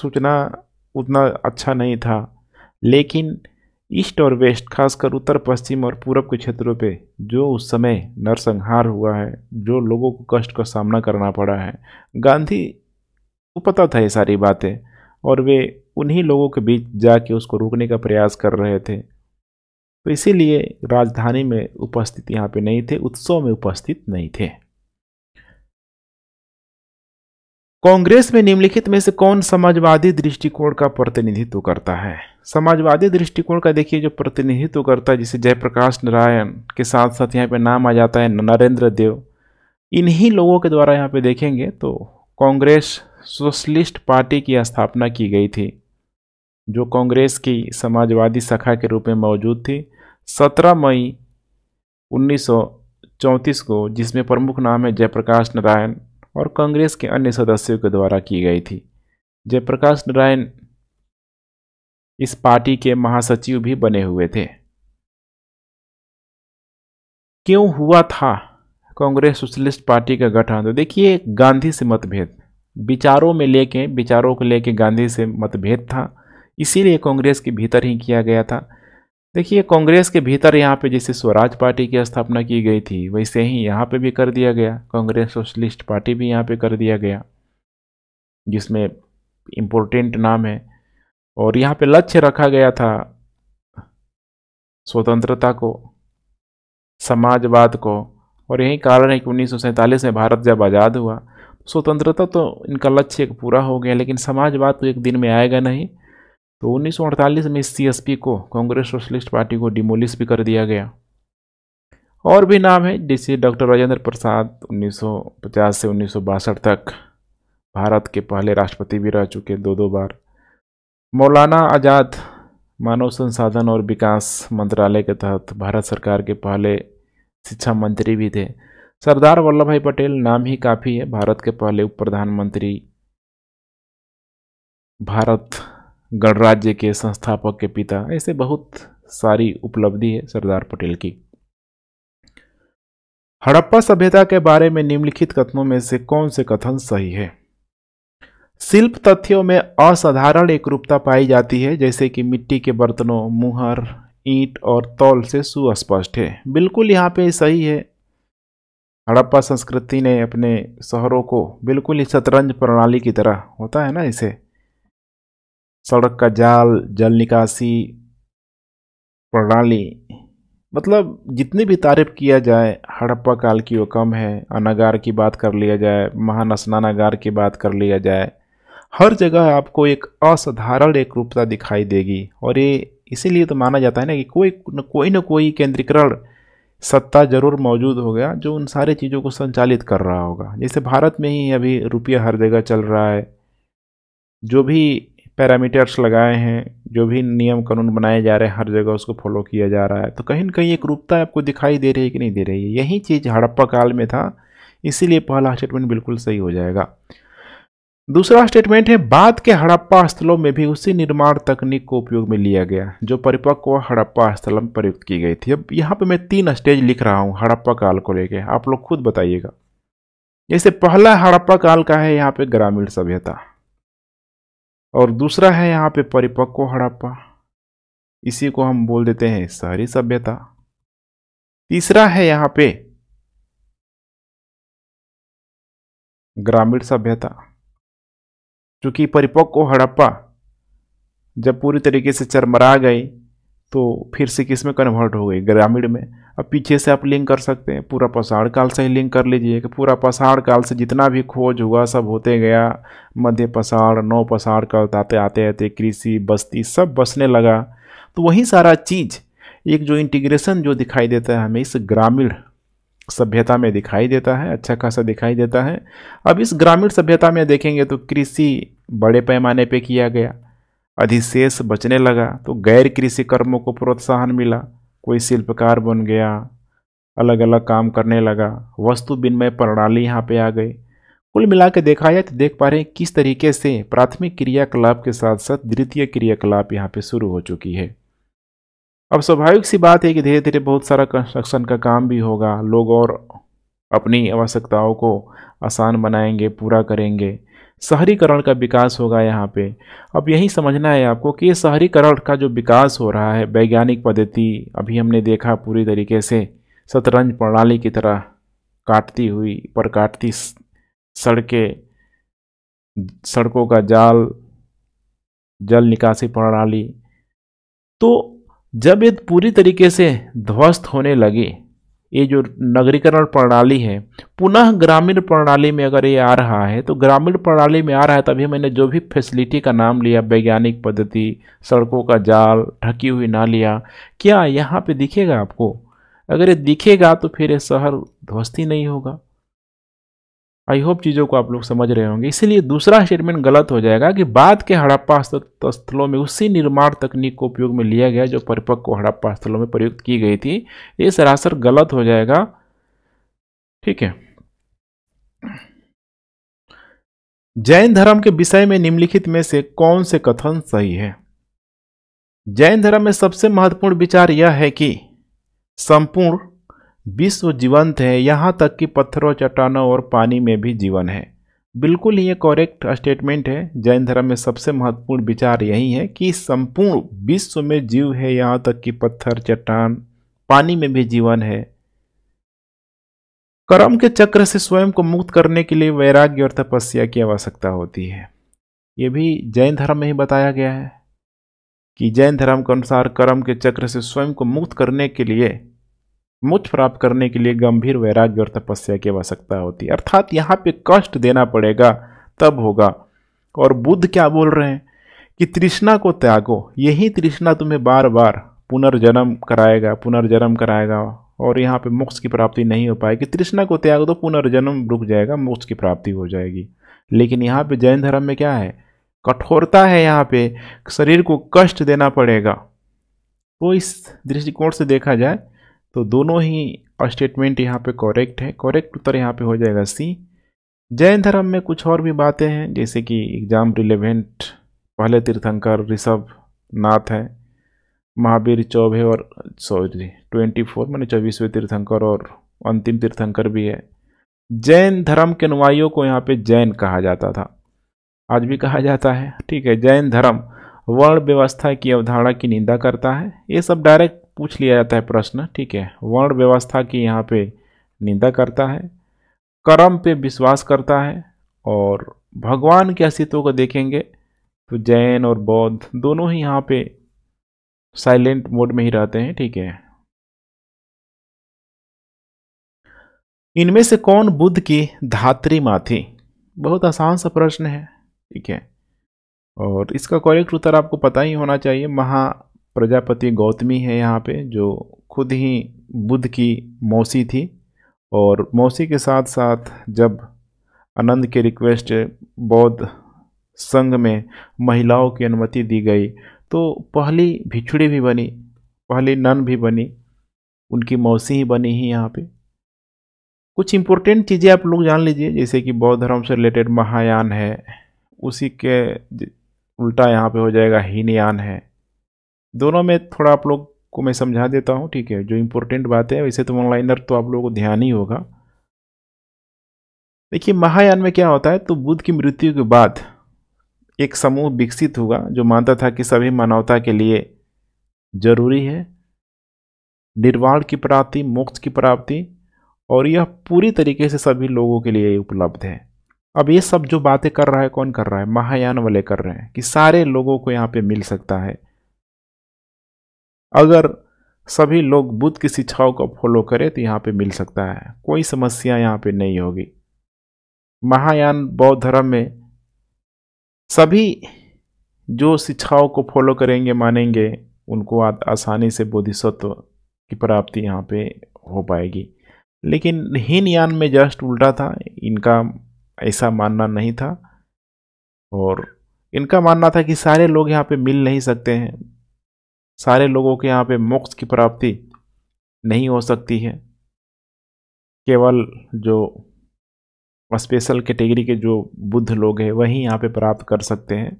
सूचना उतना अच्छा नहीं था लेकिन ईस्ट और वेस्ट खासकर उत्तर पश्चिम और पूरब के क्षेत्रों पे जो उस समय नरसंहार हुआ है जो लोगों को कष्ट का सामना करना पड़ा है गांधी को पता था ये सारी बातें और वे उन्हीं लोगों के बीच जाके उसको रोकने का प्रयास कर रहे थे तो इसीलिए राजधानी में उपस्थित यहाँ पे नहीं थे उत्सव में उपस्थित नहीं थे कांग्रेस में निम्नलिखित में से कौन समाजवादी दृष्टिकोण का प्रतिनिधित्व करता है समाजवादी दृष्टिकोण का देखिए जो प्रतिनिधित्व करता है जिसे जयप्रकाश नारायण के साथ साथ यहाँ पे नाम आ जाता है नरेंद्र देव इन्हीं लोगों के द्वारा यहाँ पे देखेंगे तो कांग्रेस सोशलिस्ट पार्टी की स्थापना की गई थी जो कांग्रेस की समाजवादी शाखा के रूप में मौजूद थी सत्रह मई उन्नीस को जिसमें प्रमुख नाम है जयप्रकाश नारायण और कांग्रेस के अन्य सदस्यों के द्वारा की गई थी जयप्रकाश नारायण इस पार्टी के महासचिव भी बने हुए थे क्यों हुआ था कांग्रेस सोशलिस्ट पार्टी का गठन तो देखिए गांधी से मतभेद विचारों में लेके विचारों को लेके गांधी से मतभेद था इसीलिए कांग्रेस के भीतर ही किया गया था देखिए कांग्रेस के भीतर यहाँ पे जैसे स्वराज पार्टी की स्थापना की गई थी वैसे ही यहाँ पे भी कर दिया गया कांग्रेस सोशलिस्ट पार्टी भी यहाँ पे कर दिया गया जिसमें इम्पोर्टेंट नाम है और यहाँ पे लक्ष्य रखा गया था स्वतंत्रता को समाजवाद को और यही कारण है कि उन्नीस में भारत जब आज़ाद हुआ स्वतंत्रता तो इनका लक्ष्य पूरा हो गया लेकिन समाजवाद तो एक दिन में आएगा नहीं तो 1948 में इस सीएसपी को कांग्रेस सोशलिस्ट पार्टी को डिमोलिश भी कर दिया गया और भी नाम है जैसे डॉक्टर राजेंद्र प्रसाद 1950 से उन्नीस तक भारत के पहले राष्ट्रपति भी रह चुके दो दो बार मौलाना आज़ाद मानव संसाधन और विकास मंत्रालय के तहत भारत सरकार के पहले शिक्षा मंत्री भी थे सरदार वल्लभ भाई पटेल नाम ही काफ़ी है भारत के पहले उप प्रधानमंत्री भारत गणराज्य के संस्थापक के पिता ऐसे बहुत सारी उपलब्धि है सरदार पटेल की हड़प्पा सभ्यता के बारे में निम्नलिखित कथनों में से कौन से कथन सही है शिल्प तथ्यों में असाधारण एक रूपता पाई जाती है जैसे कि मिट्टी के बर्तनों मुहर ईंट और तौल से सुस्पष्ट है बिल्कुल यहाँ पे सही है हड़प्पा संस्कृति ने अपने शहरों को बिल्कुल ही शतरंज प्रणाली की तरह होता है ना इसे सड़क का जाल जल निकासी प्रणाली मतलब जितनी भी तारीफ किया जाए हड़प्पा काल की वो कम है अनागार की बात कर लिया जाए महान स्नानागार की बात कर लिया जाए हर जगह आपको एक असाधारण एक रूपता दिखाई देगी और ये इसीलिए तो माना जाता है ना कि कोई न कोई न कोई केंद्रीकरण सत्ता जरूर मौजूद हो गया जो उन सारे चीज़ों को संचालित कर रहा होगा जैसे भारत में ही अभी रुपया हर जगह चल रहा है जो भी पैरामीटर्स लगाए हैं जो भी नियम कानून बनाए जा रहे हैं हर जगह उसको फॉलो किया जा रहा है तो कहीं ना कहीं एक रूपता आपको दिखाई दे रही है कि नहीं दे रही है यही चीज़ हड़प्पा काल में था इसीलिए पहला स्टेटमेंट बिल्कुल सही हो जाएगा दूसरा स्टेटमेंट है बाद के हड़प्पा स्थलों में भी उसी निर्माण तकनीक को उपयोग में लिया गया जो परिपक्व हड़प्पा स्थल में प्रयुक्त की गई थी अब यहाँ पर मैं तीन स्टेज लिख रहा हूँ हड़प्पा काल को लेके आप लोग खुद बताइएगा जैसे पहला हड़प्पा काल का है यहाँ पे ग्रामीण सभ्यता और दूसरा है यहाँ पे परिपक्व हड़प्पा इसी को हम बोल देते हैं शहरी सभ्यता तीसरा है यहाँ पे ग्रामीण सभ्यता क्योंकि परिपक्व हड़प्पा जब पूरी तरीके से चरमरा गई तो फिर से किस में कन्वर्ट हो गई ग्रामीण में अब पीछे से आप लिंक कर सकते हैं पूरा पसाड़ काल से ही लिंक कर लीजिए कि पूरा पसाड़ काल से जितना भी खोज हुआ सब होते गया मध्य पसाड़ नौ पसाड़ का आते आते आते कृषि बस्ती सब बसने लगा तो वही सारा चीज़ एक जो इंटीग्रेशन जो दिखाई देता है हमें इस ग्रामीण सभ्यता में दिखाई देता है अच्छा खासा दिखाई देता है अब इस ग्रामीण सभ्यता में देखेंगे तो कृषि बड़े पैमाने पे किया गया अधिशेष बचने लगा तो गैर कृषि कर्मों को प्रोत्साहन मिला कोई शिल्पकार बन गया अलग अलग काम करने लगा वस्तु विनिमय प्रणाली यहाँ पे आ गई कुल मिला के देखा जाए तो देख पा रहे हैं किस तरीके से प्राथमिक क्रियाकलाप के साथ साथ द्वितीय क्रियाकलाप यहाँ पे शुरू हो चुकी है अब स्वाभाविक सी बात है कि धीरे धीरे बहुत सारा कंस्ट्रक्शन का काम भी होगा लोग और अपनी आवश्यकताओं को आसान बनाएंगे पूरा करेंगे शहरीकरण का विकास होगा यहाँ पे अब यही समझना है आपको कि शहरीकरण का जो विकास हो रहा है वैज्ञानिक पद्धति अभी हमने देखा पूरी तरीके से शतरंज प्रणाली की तरह काटती हुई पर काटती सड़कें सड़कों का जाल जल निकासी प्रणाली तो जब ये पूरी तरीके से ध्वस्त होने लगी ये जो नगरीकरण प्रणाली है पुनः ग्रामीण प्रणाली में अगर ये आ रहा है तो ग्रामीण प्रणाली में आ रहा है तभी मैंने जो भी फैसिलिटी का नाम लिया वैज्ञानिक पद्धति सड़कों का जाल ढकी हुई नालियाँ क्या यहाँ पे दिखेगा आपको अगर ये दिखेगा तो फिर ये शहर ध्वस्ती नहीं होगा आई होप चीज़ों को आप लोग समझ रहे होंगे इसलिए दूसरा स्टेटमेंट गलत हो जाएगा कि बाद के हड़प्पा स्थलों में उसी निर्माण तकनीक को उपयोग में लिया गया जो परिपक्व हड़प्पा स्थलों में प्रयुक्त की गई थी ये सरासर गलत हो जाएगा ठीक है जैन धर्म के विषय में निम्नलिखित में से कौन से कथन सही है जैन धर्म में सबसे महत्वपूर्ण विचार यह है कि संपूर्ण विश्व जीवंत है यहाँ तक कि पत्थरों चट्टानों और पानी में भी जीवन है बिल्कुल ही ये करेक्ट स्टेटमेंट है जैन धर्म में सबसे महत्वपूर्ण विचार यही है कि संपूर्ण विश्व में जीव है यहाँ तक कि पत्थर चट्टान पानी में भी जीवन है कर्म के चक्र से स्वयं को मुक्त करने के लिए वैराग्य और तपस्या की आवश्यकता होती है ये भी जैन धर्म में ही बताया गया है कि जैन धर्म के अनुसार कर्म के चक्र से स्वयं को मुक्त करने के लिए मुक्त प्राप्त करने के लिए गंभीर वैराग्य और तपस्या की आवश्यकता होती है अर्थात यहाँ पे कष्ट देना पड़ेगा तब होगा और बुद्ध क्या बोल रहे हैं कि तृष्णा को त्यागो यही तृष्णा तुम्हें बार बार पुनर्जन्म कराएगा पुनर्जन्म कराएगा और यहाँ पे मोक्ष की प्राप्ति नहीं हो पाएगी तृष्णा को त्याग तो पुनर्जन्म रुक जाएगा मोक्ष की प्राप्ति हो जाएगी लेकिन यहाँ पे जैन धर्म में क्या है कठोरता है यहाँ पे शरीर को कष्ट देना पड़ेगा तो इस दृष्टिकोण से देखा जाए तो दोनों ही स्टेटमेंट यहाँ पे करेक्ट है करेक्ट उत्तर यहाँ पे हो जाएगा सी जैन धर्म में कुछ और भी बातें हैं जैसे कि एग्जाम रिलेवेंट पहले तीर्थंकर ऋषभ नाथ है महावीर चौबे और सॉरी ट्वेंटी फोर मैंने चौबीसवें तीर्थंकर और अंतिम तीर्थंकर भी है जैन धर्म के अनुयायियों को यहाँ पे जैन कहा जाता था आज भी कहा जाता है ठीक है जैन धर्म वर्ण व्यवस्था की अवधारणा की निंदा करता है ये सब डायरेक्ट पूछ लिया जाता है प्रश्न ठीक है वर्ण व्यवस्था की यहाँ पे निंदा करता है कर्म पे विश्वास करता है और भगवान के अस्तित्व को देखेंगे तो जैन और बौद्ध दोनों ही यहाँ पे साइलेंट मोड में ही रहते हैं ठीक है इनमें से कौन बुद्ध की धात्री माँ थी बहुत आसान सा प्रश्न है ठीक है और इसका करेक्ट उत्तर आपको पता ही होना चाहिए महा प्रजापति गौतमी है यहाँ पे जो खुद ही बुद्ध की मौसी थी और मौसी के साथ साथ जब आनंद के रिक्वेस्ट बौद्ध संघ में महिलाओं की अनुमति दी गई तो पहली भिछड़ी भी बनी पहली नन भी बनी उनकी मौसी ही बनी ही यहाँ पे कुछ इम्पोर्टेंट चीज़ें आप लोग जान लीजिए जैसे कि बौद्ध धर्म से रिलेटेड महायान है उसी के उल्टा यहाँ पे हो जाएगा हीनयान है दोनों में थोड़ा आप लोग को मैं समझा देता हूँ ठीक है जो इम्पोर्टेंट बात है वैसे तो ऑनलाइनर तो आप लोगों को ध्यान ही होगा देखिए महायान में क्या होता है तो बुद्ध की मृत्यु के बाद एक समूह विकसित हुआ जो मानता था कि सभी मानवता के लिए जरूरी है निर्वाण की प्राप्ति मोक्ष की प्राप्ति और यह पूरी तरीके से सभी लोगों के लिए उपलब्ध है अब ये सब जो बातें कर रहा है कौन कर रहा है महायान वाले कर रहे हैं कि सारे लोगों को यहाँ पे मिल सकता है अगर सभी लोग बुद्ध की शिक्षाओं को फॉलो करें तो यहाँ पे मिल सकता है कोई समस्या यहाँ पे नहीं होगी महायान बौद्ध धर्म में सभी जो शिक्षाओं को फॉलो करेंगे मानेंगे उनको आसानी से बोधिसत्व की प्राप्ति यहाँ पे हो पाएगी लेकिन हीन यान में जस्ट उल्टा था इनका ऐसा मानना नहीं था और इनका मानना था कि सारे लोग यहाँ पे मिल नहीं सकते हैं सारे लोगों के यहाँ पे मोक्ष की प्राप्ति नहीं हो सकती है केवल जो स्पेशल कैटेगरी के, के जो बुद्ध लोग हैं वही यहाँ पे प्राप्त कर सकते हैं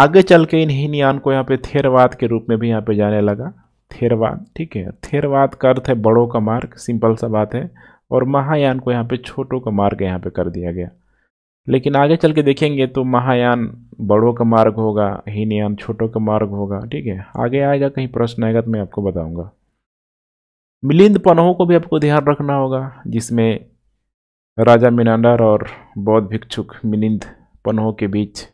आगे चल के इन हीनयान को यहाँ पे थेरवाद के रूप में भी यहाँ पे जाने लगा थेरवाद ठीक है थेरवाद का अर्थ है बड़ों का मार्ग सिंपल सा बात है और महायान को यहाँ पे छोटों का मार्ग यहाँ पे कर दिया गया लेकिन आगे चल के देखेंगे तो महायान बड़ों का मार्ग होगा हीनयान छोटों का मार्ग होगा ठीक है आगे आएगा कहीं प्रश्न आएगा तो मैं आपको बताऊंगा मिलिंद पनहों को भी आपको ध्यान रखना होगा जिसमें राजा मीनांडर और बौद्ध भिक्षुक मिलिंद पनहों के बीच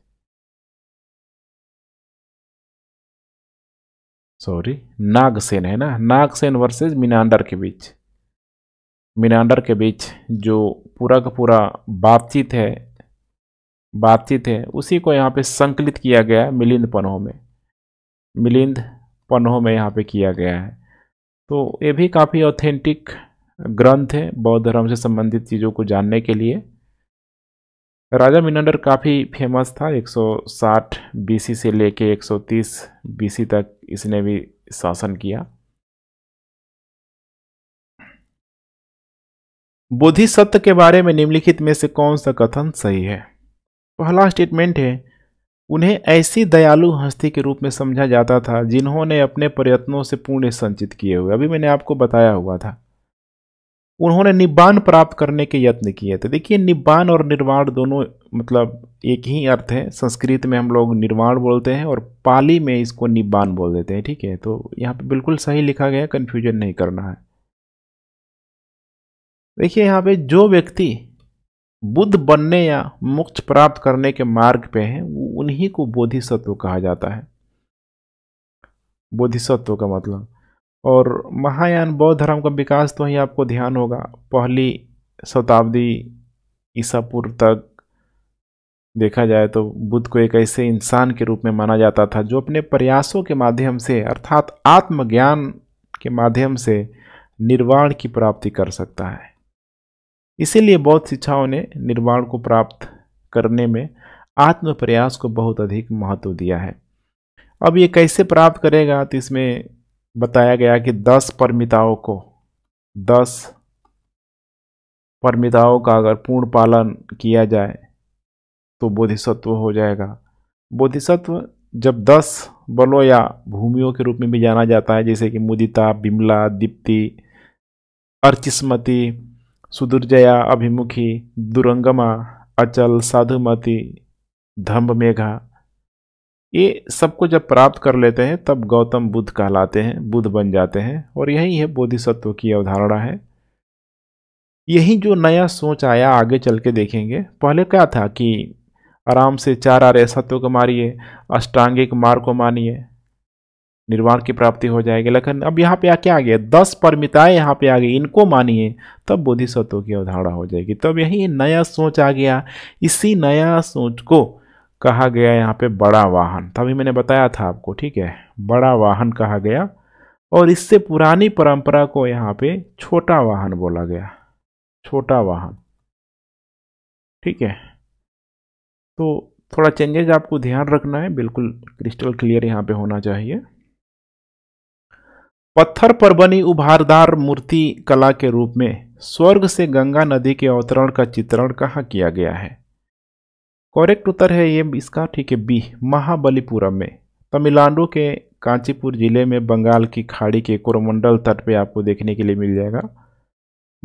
सॉरी नागसेन है ना नागसेन वर्सेस मीनांडर के बीच मीनांडर के बीच जो पूरा का पूरा बातचीत है बातचीत है उसी को यहाँ पे संकलित किया गया है मिलिंद पन्हों में मिलिंद पन्हों में यहाँ पे किया गया है तो ये भी काफ़ी ऑथेंटिक ग्रंथ है बौद्ध धर्म से संबंधित चीज़ों को जानने के लिए राजा मिनंडर काफ़ी फेमस था 160 सौ से लेके 130 बीसी तक इसने भी शासन किया बोधिसत्व के बारे में निम्नलिखित में से कौन सा कथन सही है पहला स्टेटमेंट है उन्हें ऐसी दयालु हस्ती के रूप में समझा जाता था जिन्होंने अपने प्रयत्नों से पुण्य संचित किए हुए अभी मैंने आपको बताया हुआ था उन्होंने निबान प्राप्त करने के यत्न किए थे देखिए निब्बान और निर्वाण दोनों मतलब एक ही अर्थ है संस्कृत में हम लोग निर्वाण बोलते हैं और पाली में इसको निब्बान बोल देते हैं ठीक है तो यहाँ पे बिल्कुल सही लिखा गया कन्फ्यूजन नहीं करना है देखिए यहाँ पे जो व्यक्ति बुद्ध बनने या मुक्त प्राप्त करने के मार्ग पे हैं वो उन्हीं को बोधिसत्व कहा जाता है बोधिसत्व का मतलब और महायान बौद्ध धर्म का विकास तो ही आपको ध्यान होगा पहली शताब्दी ईसा पूर्व तक देखा जाए तो बुद्ध को एक ऐसे इंसान के रूप में माना जाता था जो अपने प्रयासों के माध्यम से अर्थात आत्मज्ञान के माध्यम से निर्वाण की प्राप्ति कर सकता है इसीलिए बौद्ध शिक्षाओं ने निर्वाण को प्राप्त करने में आत्म प्रयास को बहुत अधिक महत्व दिया है अब ये कैसे प्राप्त करेगा तो इसमें बताया गया कि दस परमिताओं को दस परमिताओं का अगर पूर्ण पालन किया जाए तो बोधिसत्व हो जाएगा बोधिसत्व जब दस बलों या भूमियों के रूप में भी जाना जाता है जैसे कि मुदिता बिमला दीप्ति अर्चिस्मती सुदुर्जया अभिमुखी दुरंगमा अचल साधुमती धम्भ मेघा ये सबको जब प्राप्त कर लेते हैं तब गौतम बुद्ध कहलाते हैं बुद्ध बन जाते हैं और यही है बोधिसत्व की अवधारणा है यही जो नया सोच आया आगे चल के देखेंगे पहले क्या था कि आराम से चार आर्य सत्व को मारिए अष्टांगिक मार को मानिए निर्वाण की प्राप्ति हो जाएगी लखन अब यहाँ पे क्या आ गया दस परमिताएं यहाँ पे आ गई इनको मानिए तब बोधिसत्व की अवधारणा हो जाएगी तब यही नया सोच आ गया इसी नया सोच को कहा गया यहाँ पे बड़ा वाहन तभी मैंने बताया था आपको ठीक है बड़ा वाहन कहा गया और इससे पुरानी परंपरा को यहाँ पे छोटा वाहन बोला गया छोटा वाहन ठीक है तो थोड़ा चेंजेज आपको ध्यान रखना है बिल्कुल क्रिस्टल क्लियर यहाँ पे होना चाहिए पत्थर पर बनी उभारदार मूर्ति कला के रूप में स्वर्ग से गंगा नदी के अवतरण का चित्रण कहाँ किया गया है करेक्ट उत्तर है ये इसका ठीक है बी महाबलीपुरम में तमिलनाडु के कांचीपुर जिले में बंगाल की खाड़ी के कोरमंडल तट पे आपको देखने के लिए मिल जाएगा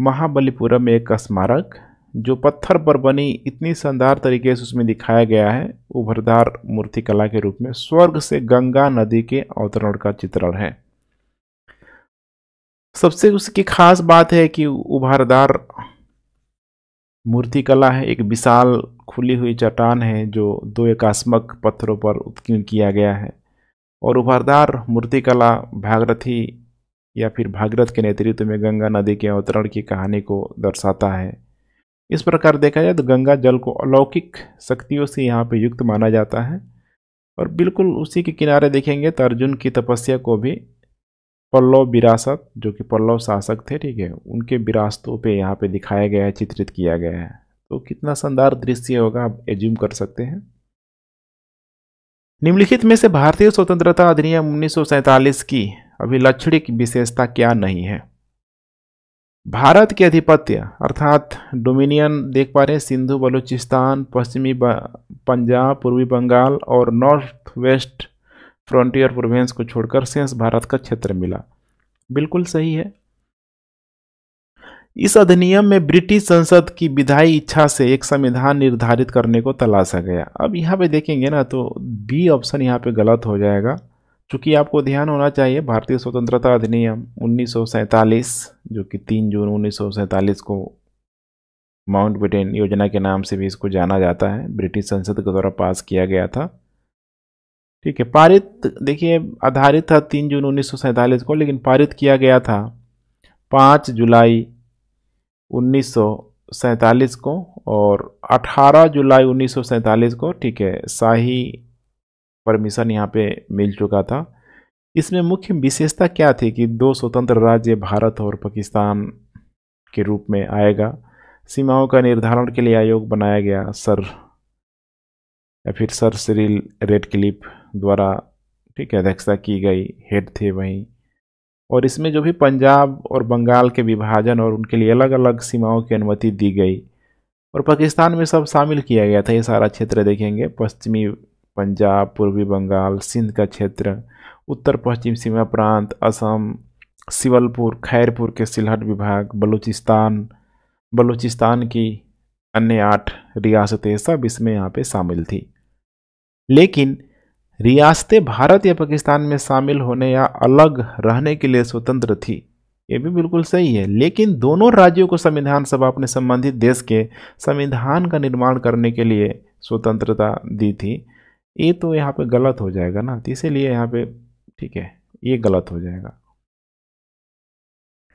महाबलीपुरम में एक स्मारक जो पत्थर पर बनी इतनी शानदार तरीके से उसमें दिखाया गया है उभरदार मूर्तिकला के रूप में स्वर्ग से गंगा नदी के अवतरण का चित्रण है सबसे उसकी खास बात है कि उभारदार मूर्तिकला है एक विशाल खुली हुई चट्टान है जो दो एकास्मक पत्थरों पर उत्कीर्ण किया गया है और उभारदार मूर्तिकला भागरथी या फिर भागरथ के नेतृत्व में गंगा नदी के अवतरण की कहानी को दर्शाता है इस प्रकार देखा जाए तो गंगा जल को अलौकिक शक्तियों से यहाँ पर युक्त माना जाता है और बिल्कुल उसी के किनारे देखेंगे तो अर्जुन की तपस्या को भी पल्लव विरासत जो कि पल्लव शासक थे ठीक है उनके विरासतों पे यहाँ पे दिखाया गया है चित्रित किया गया है तो कितना शानदार दृश्य होगा आप एज्यूम कर सकते हैं निम्नलिखित में से भारतीय स्वतंत्रता अधिनियम उन्नीस की अभिलक्षणिक विशेषता क्या नहीं है भारत के अधिपत्य अर्थात डोमिनियन देख पा रहे हैं सिंधु बलूचिस्तान पश्चिमी पंजाब पूर्वी बंगाल और नॉर्थ वेस्ट फ्रंटियर प्रोविंस को छोड़कर शेष भारत का क्षेत्र मिला बिल्कुल सही है इस अधिनियम में ब्रिटिश संसद की विधायी इच्छा से एक संविधान निर्धारित करने को तलाशा गया अब यहाँ पे देखेंगे ना तो बी ऑप्शन यहाँ पे गलत हो जाएगा चूँकि आपको ध्यान होना चाहिए भारतीय स्वतंत्रता अधिनियम उन्नीस जो कि 3 जून उन्नीस को माउंट बेटेन योजना के नाम से भी इसको जाना जाता है ब्रिटिश संसद के द्वारा पास किया गया था ठीक है पारित देखिए आधारित था तीन जून उन्नीस को लेकिन पारित किया गया था पाँच जुलाई उन्नीस को और 18 जुलाई उन्नीस को ठीक है शाही परमिशन यहाँ पे मिल चुका था इसमें मुख्य विशेषता क्या थी कि दो स्वतंत्र राज्य भारत और पाकिस्तान के रूप में आएगा सीमाओं का निर्धारण के लिए आयोग बनाया गया सर या फिर सर सिरिल रेड क्लिप द्वारा ठीक है अध्यक्षता की गई हेड थे वहीं और इसमें जो भी पंजाब और बंगाल के विभाजन और उनके लिए अलग अलग सीमाओं की अनुमति दी गई और पाकिस्तान में सब शामिल किया गया था ये सारा क्षेत्र देखेंगे पश्चिमी पंजाब पूर्वी बंगाल सिंध का क्षेत्र उत्तर पश्चिम सीमा प्रांत असम सिवलपुर खैरपुर के सिलहट विभाग बलूचिस्तान बलूचिस्तान की अन्य आठ रियासतें सब इसमें यहाँ पे शामिल थी लेकिन रियासतें भारत या पाकिस्तान में शामिल होने या अलग रहने के लिए स्वतंत्र थी ये भी बिल्कुल सही है लेकिन दोनों राज्यों को संविधान सभा अपने संबंधित देश के संविधान का निर्माण करने के लिए स्वतंत्रता दी थी ये तो यहाँ पे गलत हो जाएगा ना तो इसीलिए यहाँ पे ठीक है ये गलत हो जाएगा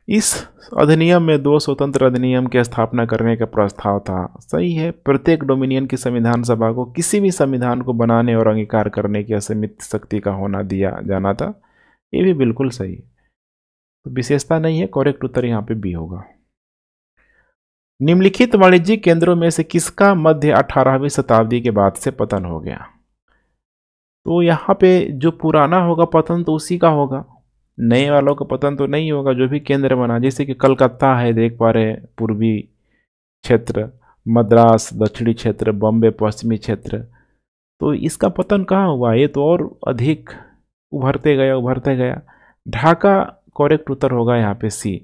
इस अधिनियम में दो स्वतंत्र अधिनियम की स्थापना करने का प्रस्ताव था सही है प्रत्येक डोमिनियन की संविधान सभा को किसी भी संविधान को बनाने और अंगीकार करने की असीमित शक्ति का होना दिया जाना था ये भी बिल्कुल सही तो विशेषता नहीं है कॉरेक्ट उत्तर यहाँ पे भी होगा निम्नलिखित वाणिज्यिक केंद्रों में से किसका मध्य अठारहवीं शताब्दी के बाद से पतन हो गया तो यहाँ पे जो पुराना होगा पतन तो उसी का होगा नए वालों का पतन तो नहीं होगा जो भी केंद्र बना जैसे कि कलकत्ता है देख पा रहे पूर्वी क्षेत्र मद्रास दक्षिणी क्षेत्र बॉम्बे पश्चिमी क्षेत्र तो इसका पतन कहाँ हुआ ये तो और अधिक उभरते गया उभरते गया ढाका करेक्ट उत्तर होगा यहाँ पे सी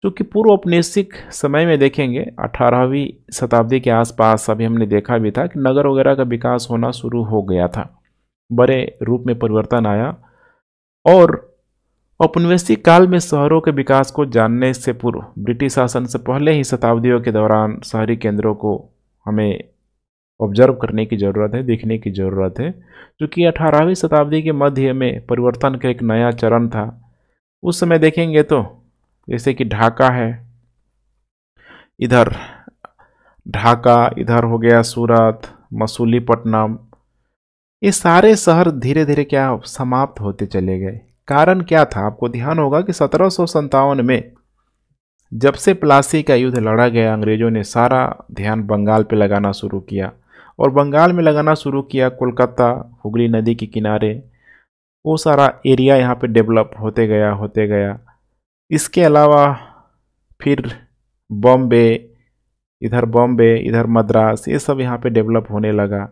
क्योंकि पूर्व औपनिवेशिक समय में देखेंगे 18वीं शताब्दी के आसपास अभी हमने देखा भी था कि नगर वगैरह का विकास होना शुरू हो गया था बड़े रूप में परिवर्तन आया और औपनिवेशी काल में शहरों के विकास को जानने से पूर्व ब्रिटिश शासन से पहले ही शताब्दियों के दौरान शहरी केंद्रों को हमें ऑब्जर्व करने की ज़रूरत है देखने की ज़रूरत है क्योंकि अठारहवीं शताब्दी के मध्य में परिवर्तन का एक नया चरण था उस समय देखेंगे तो जैसे कि ढाका है इधर ढाका इधर हो गया सूरत मसूलीपट्टनम ये सारे शहर धीरे धीरे क्या समाप्त होते चले गए कारण क्या था आपको ध्यान होगा कि सत्रह में जब से प्लासी का युद्ध लड़ा गया अंग्रेज़ों ने सारा ध्यान बंगाल पर लगाना शुरू किया और बंगाल में लगाना शुरू किया कोलकाता हुगली नदी के किनारे वो सारा एरिया यहाँ पे डेवलप होते गया होते गया इसके अलावा फिर बॉम्बे इधर बॉम्बे इधर मद्रास ये सब यहाँ पे डेवलप होने लगा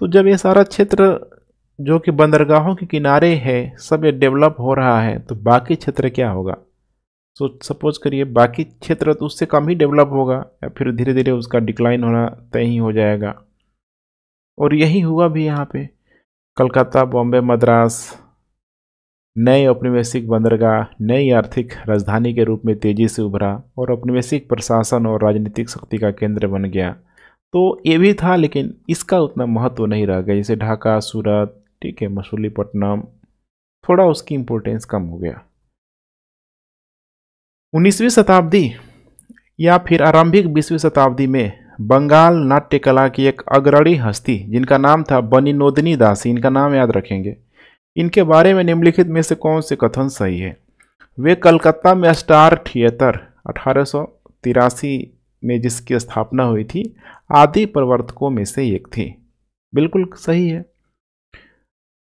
तो जब ये सारा क्षेत्र जो कि बंदरगाहों के किनारे है सब ये डेवलप हो रहा है तो बाकी क्षेत्र क्या होगा सो so, सपोज करिए बाकी क्षेत्र तो उससे कम ही डेवलप होगा या फिर धीरे धीरे उसका डिक्लाइन होना तय ही हो जाएगा और यही हुआ भी यहाँ पे कलकत्ता बॉम्बे मद्रास नए औपनिवेशिक बंदरगाह नई आर्थिक राजधानी के रूप में तेज़ी से उभरा और औपनिवेशिक प्रशासन और राजनीतिक शक्ति का केंद्र बन गया तो ये भी था लेकिन इसका उतना महत्व नहीं रह गया जैसे ढाका सूरत ठीक है मसूलीपट्टनम थोड़ा उसकी इम्पोर्टेंस कम हो गया 19वीं शताब्दी या फिर आरंभिक 20वीं शताब्दी में बंगाल नाट्य कला की एक अग्रणी हस्ती जिनका नाम था बनिनोदनी दास इनका नाम याद रखेंगे इनके बारे में निम्नलिखित में से कौन से कथन सही है वे कलकत्ता में स्टार थिएटर अठारह में जिसकी स्थापना हुई थी आदि प्रवर्तकों में से एक थी बिल्कुल सही है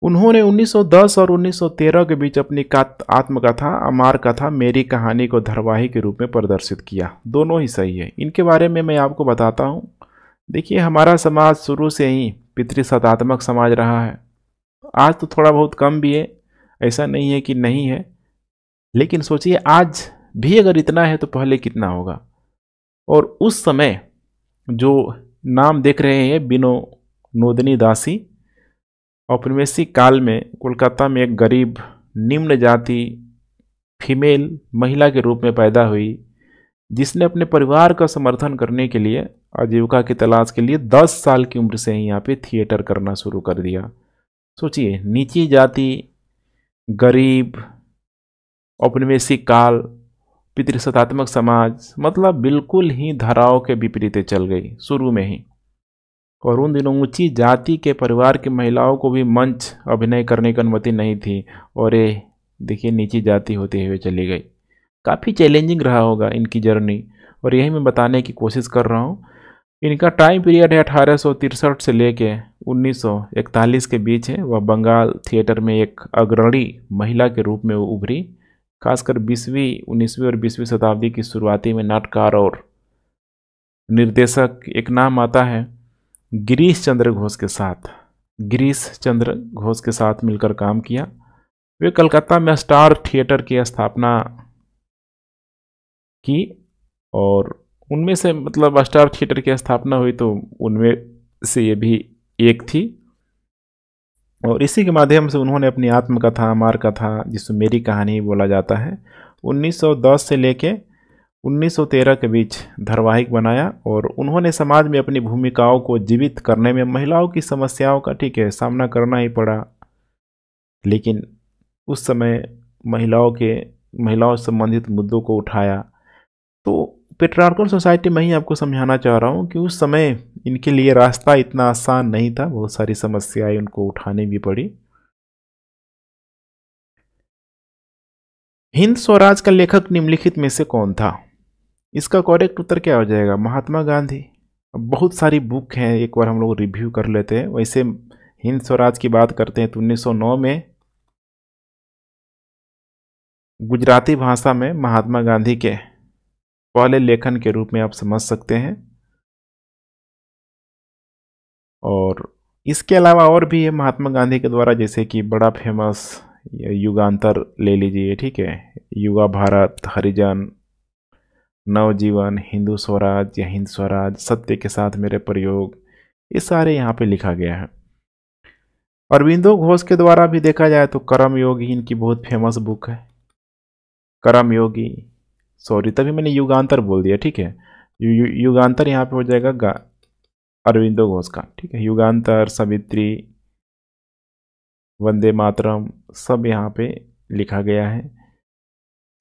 उन्होंने 1910 और 1913 के बीच अपनी आत्मकथा अमार कथा मेरी कहानी को धरवाही के रूप में प्रदर्शित किया दोनों ही सही है इनके बारे में मैं आपको बताता हूँ देखिए हमारा समाज शुरू से ही पितृसतात्मक समाज रहा है आज तो थोड़ा बहुत कम भी है ऐसा नहीं है कि नहीं है लेकिन सोचिए आज भी अगर इतना है तो पहले कितना होगा और उस समय जो नाम देख रहे हैं बिनो नोदनी दासी औपनिवेशी काल में कोलकाता में एक गरीब निम्न जाति फीमेल महिला के रूप में पैदा हुई जिसने अपने परिवार का समर्थन करने के लिए आजीविका की तलाश के लिए 10 साल की उम्र से ही यहाँ पे थिएटर करना शुरू कर दिया सोचिए नीची जाति गरीब औपनिवेशिक काल पितृसत्तात्मक समाज मतलब बिल्कुल ही धाराओं के विपरीत चल गई शुरू में ही और उन दिनों ऊंची जाति के परिवार की महिलाओं को भी मंच अभिनय करने की अनुमति नहीं थी और ये देखिए नीची जाति होते हुए चली गई काफ़ी चैलेंजिंग रहा होगा इनकी जर्नी और यही मैं बताने की कोशिश कर रहा हूँ इनका टाइम पीरियड है अठारह से लेके 1941 के बीच है वह बंगाल थिएटर में एक अग्रणी महिला के रूप में वो उभरी खासकर बीसवीं उन्नीसवीं और बीसवीं शताब्दी की शुरुआती में नाटकार और निर्देशक एक नाम आता है गिरीश चंद्र घोष के साथ गिरीश चंद्र घोष के साथ मिलकर काम किया वे कलकत्ता में स्टार थिएटर की स्थापना की और उनमें से मतलब स्टार थिएटर की स्थापना हुई तो उनमें से ये भी एक थी और इसी के माध्यम से उन्होंने अपनी आत्मकथा अमार कथा जिसमें मेरी कहानी बोला जाता है 1910 से लेके 1913 के बीच धारावाहिक बनाया और उन्होंने समाज में अपनी भूमिकाओं को जीवित करने में महिलाओं की समस्याओं का ठीक है सामना करना ही पड़ा लेकिन उस समय महिलाओं के महिलाओं संबंधित मुद्दों को उठाया तो पेट्रार्कल सोसाइटी में ही आपको समझाना चाह रहा हूँ कि उस समय इनके लिए रास्ता इतना आसान नहीं था बहुत सारी समस्याएं उनको उठानी भी पड़ी हिंद स्वराज का लेखक निम्नलिखित में से कौन था इसका करेक्ट उत्तर क्या हो जाएगा महात्मा गांधी बहुत सारी बुक हैं एक बार हम लोग रिव्यू कर लेते हैं वैसे हिंद स्वराज की बात करते हैं तो उन्नीस में गुजराती भाषा में महात्मा गांधी के पहले लेखन के रूप में आप समझ सकते हैं और इसके अलावा और भी है महात्मा गांधी के द्वारा जैसे कि बड़ा फेमस युगांतर ले लीजिए ठीक है युवा भारत हरिजन नवजीवन हिंदू स्वराज या हिंद स्वराज सत्य के साथ मेरे प्रयोग ये सारे यहाँ पे लिखा गया है अरविंदो घोष के द्वारा भी देखा जाए तो कर्म योगी इनकी बहुत फेमस बुक है कर्म योगी सॉरी तभी मैंने युगांतर बोल दिया ठीक है यु, यु, युगांतर यहाँ पे हो जाएगा अरविंदो घोष का ठीक है युगांतर सवित्री वंदे मातरम सब यहाँ पे लिखा गया है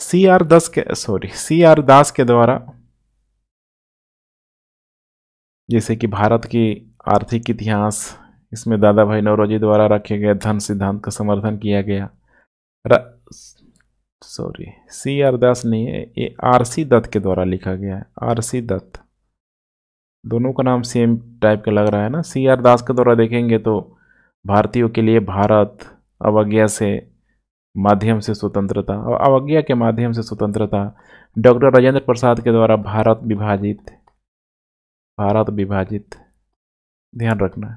सी आर दस के सॉरी सी आर दास के द्वारा जैसे कि भारत की आर्थिक इतिहास इसमें दादा भाई नौरोजी द्वारा रखे गए धन सिद्धांत का समर्थन किया गया सॉरी सी आर दास नहीं है ये आर सी दत्त के द्वारा लिखा गया है आर सी दत्त दोनों का नाम सेम टाइप का लग रहा है ना सी आर दास के द्वारा देखेंगे तो भारतीयों के लिए भारत अवज्ञा से माध्यम से स्वतंत्रता और अवज्ञा के माध्यम से स्वतंत्रता डॉक्टर राजेंद्र प्रसाद के द्वारा भारत विभाजित भारत विभाजित ध्यान रखना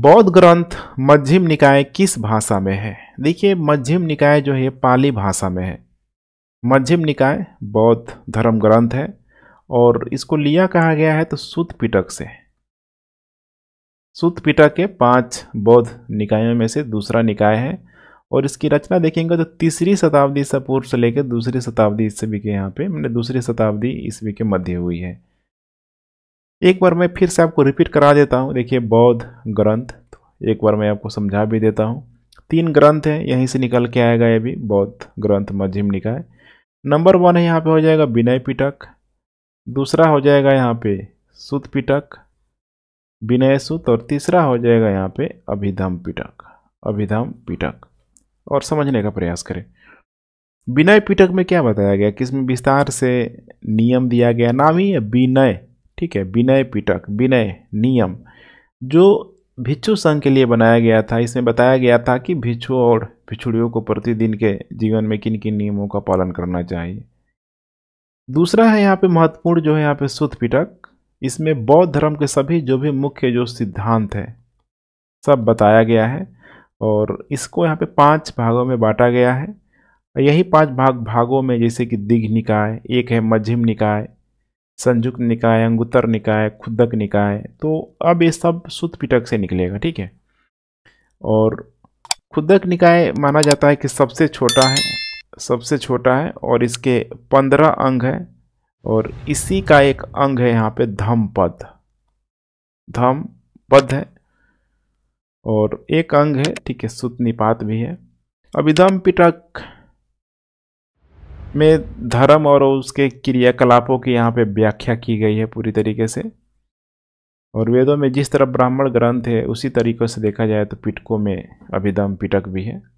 बौद्ध ग्रंथ मध्यम निकाय किस भाषा में है देखिए मध्यम निकाय जो है पाली भाषा में है मध्यम निकाय बौद्ध धर्म ग्रंथ है और इसको लिया कहा गया है तो सुतपिटक पिटक से सूतपीटा के पांच बौद्ध निकायों में से दूसरा निकाय है और इसकी रचना देखेंगे तो तीसरी शताब्दी से पूर्व से लेकर दूसरी शताब्दी ईस्वी के यहाँ पे मैंने दूसरी शताब्दी ईस्वी के मध्य हुई है एक बार मैं फिर से आपको रिपीट करा देता हूँ देखिए बौद्ध ग्रंथ तो एक बार मैं आपको समझा भी देता हूँ तीन ग्रंथ हैं यहीं से निकल के आएगा ये भी बौद्ध ग्रंथ मध्यम निकाय नंबर वन है यहाँ पे हो जाएगा विनय पिटक दूसरा हो जाएगा यहाँ पे सुत पिटक विनय सूत तो और तीसरा हो जाएगा यहाँ पे अभिधम पिटक अभिधम पिटक और समझने का प्रयास करें विनय पिटक में क्या बताया गया किसमें विस्तार से नियम दिया गया नाम ही है विनय ठीक है विनय पिटक विनय नियम जो भिक्षु संघ के लिए बनाया गया था इसमें बताया गया था कि भिक्षु और भिक्षुड़ियों को प्रतिदिन के जीवन में किन किन नियमों का पालन करना चाहिए दूसरा है यहाँ पे महत्वपूर्ण जो है यहाँ पे सुत पिटक इसमें बौद्ध धर्म के सभी जो भी मुख्य जो सिद्धांत हैं सब बताया गया है और इसको यहाँ पे पांच भागों में बांटा गया है यही पांच भाग भागों में जैसे कि दिघ निकाय एक है मध्यम निकाय संयुक्त निकाय अंगुत्तर निकाय खुदक निकाय तो अब ये सब सुत पिटक से निकलेगा ठीक है और खुदक निकाय माना जाता है कि सबसे छोटा है सबसे छोटा है और इसके पंद्रह अंग हैं और इसी का एक अंग है यहाँ पे धम पद धम पद है और एक अंग है ठीक है सुत निपात भी है अभिधम पिटक में धर्म और उसके क्रियाकलापों की यहाँ पे व्याख्या की गई है पूरी तरीके से और वेदों में जिस तरह ब्राह्मण ग्रंथ है उसी तरीके से देखा जाए तो पिटकों में अभिधम पिटक भी है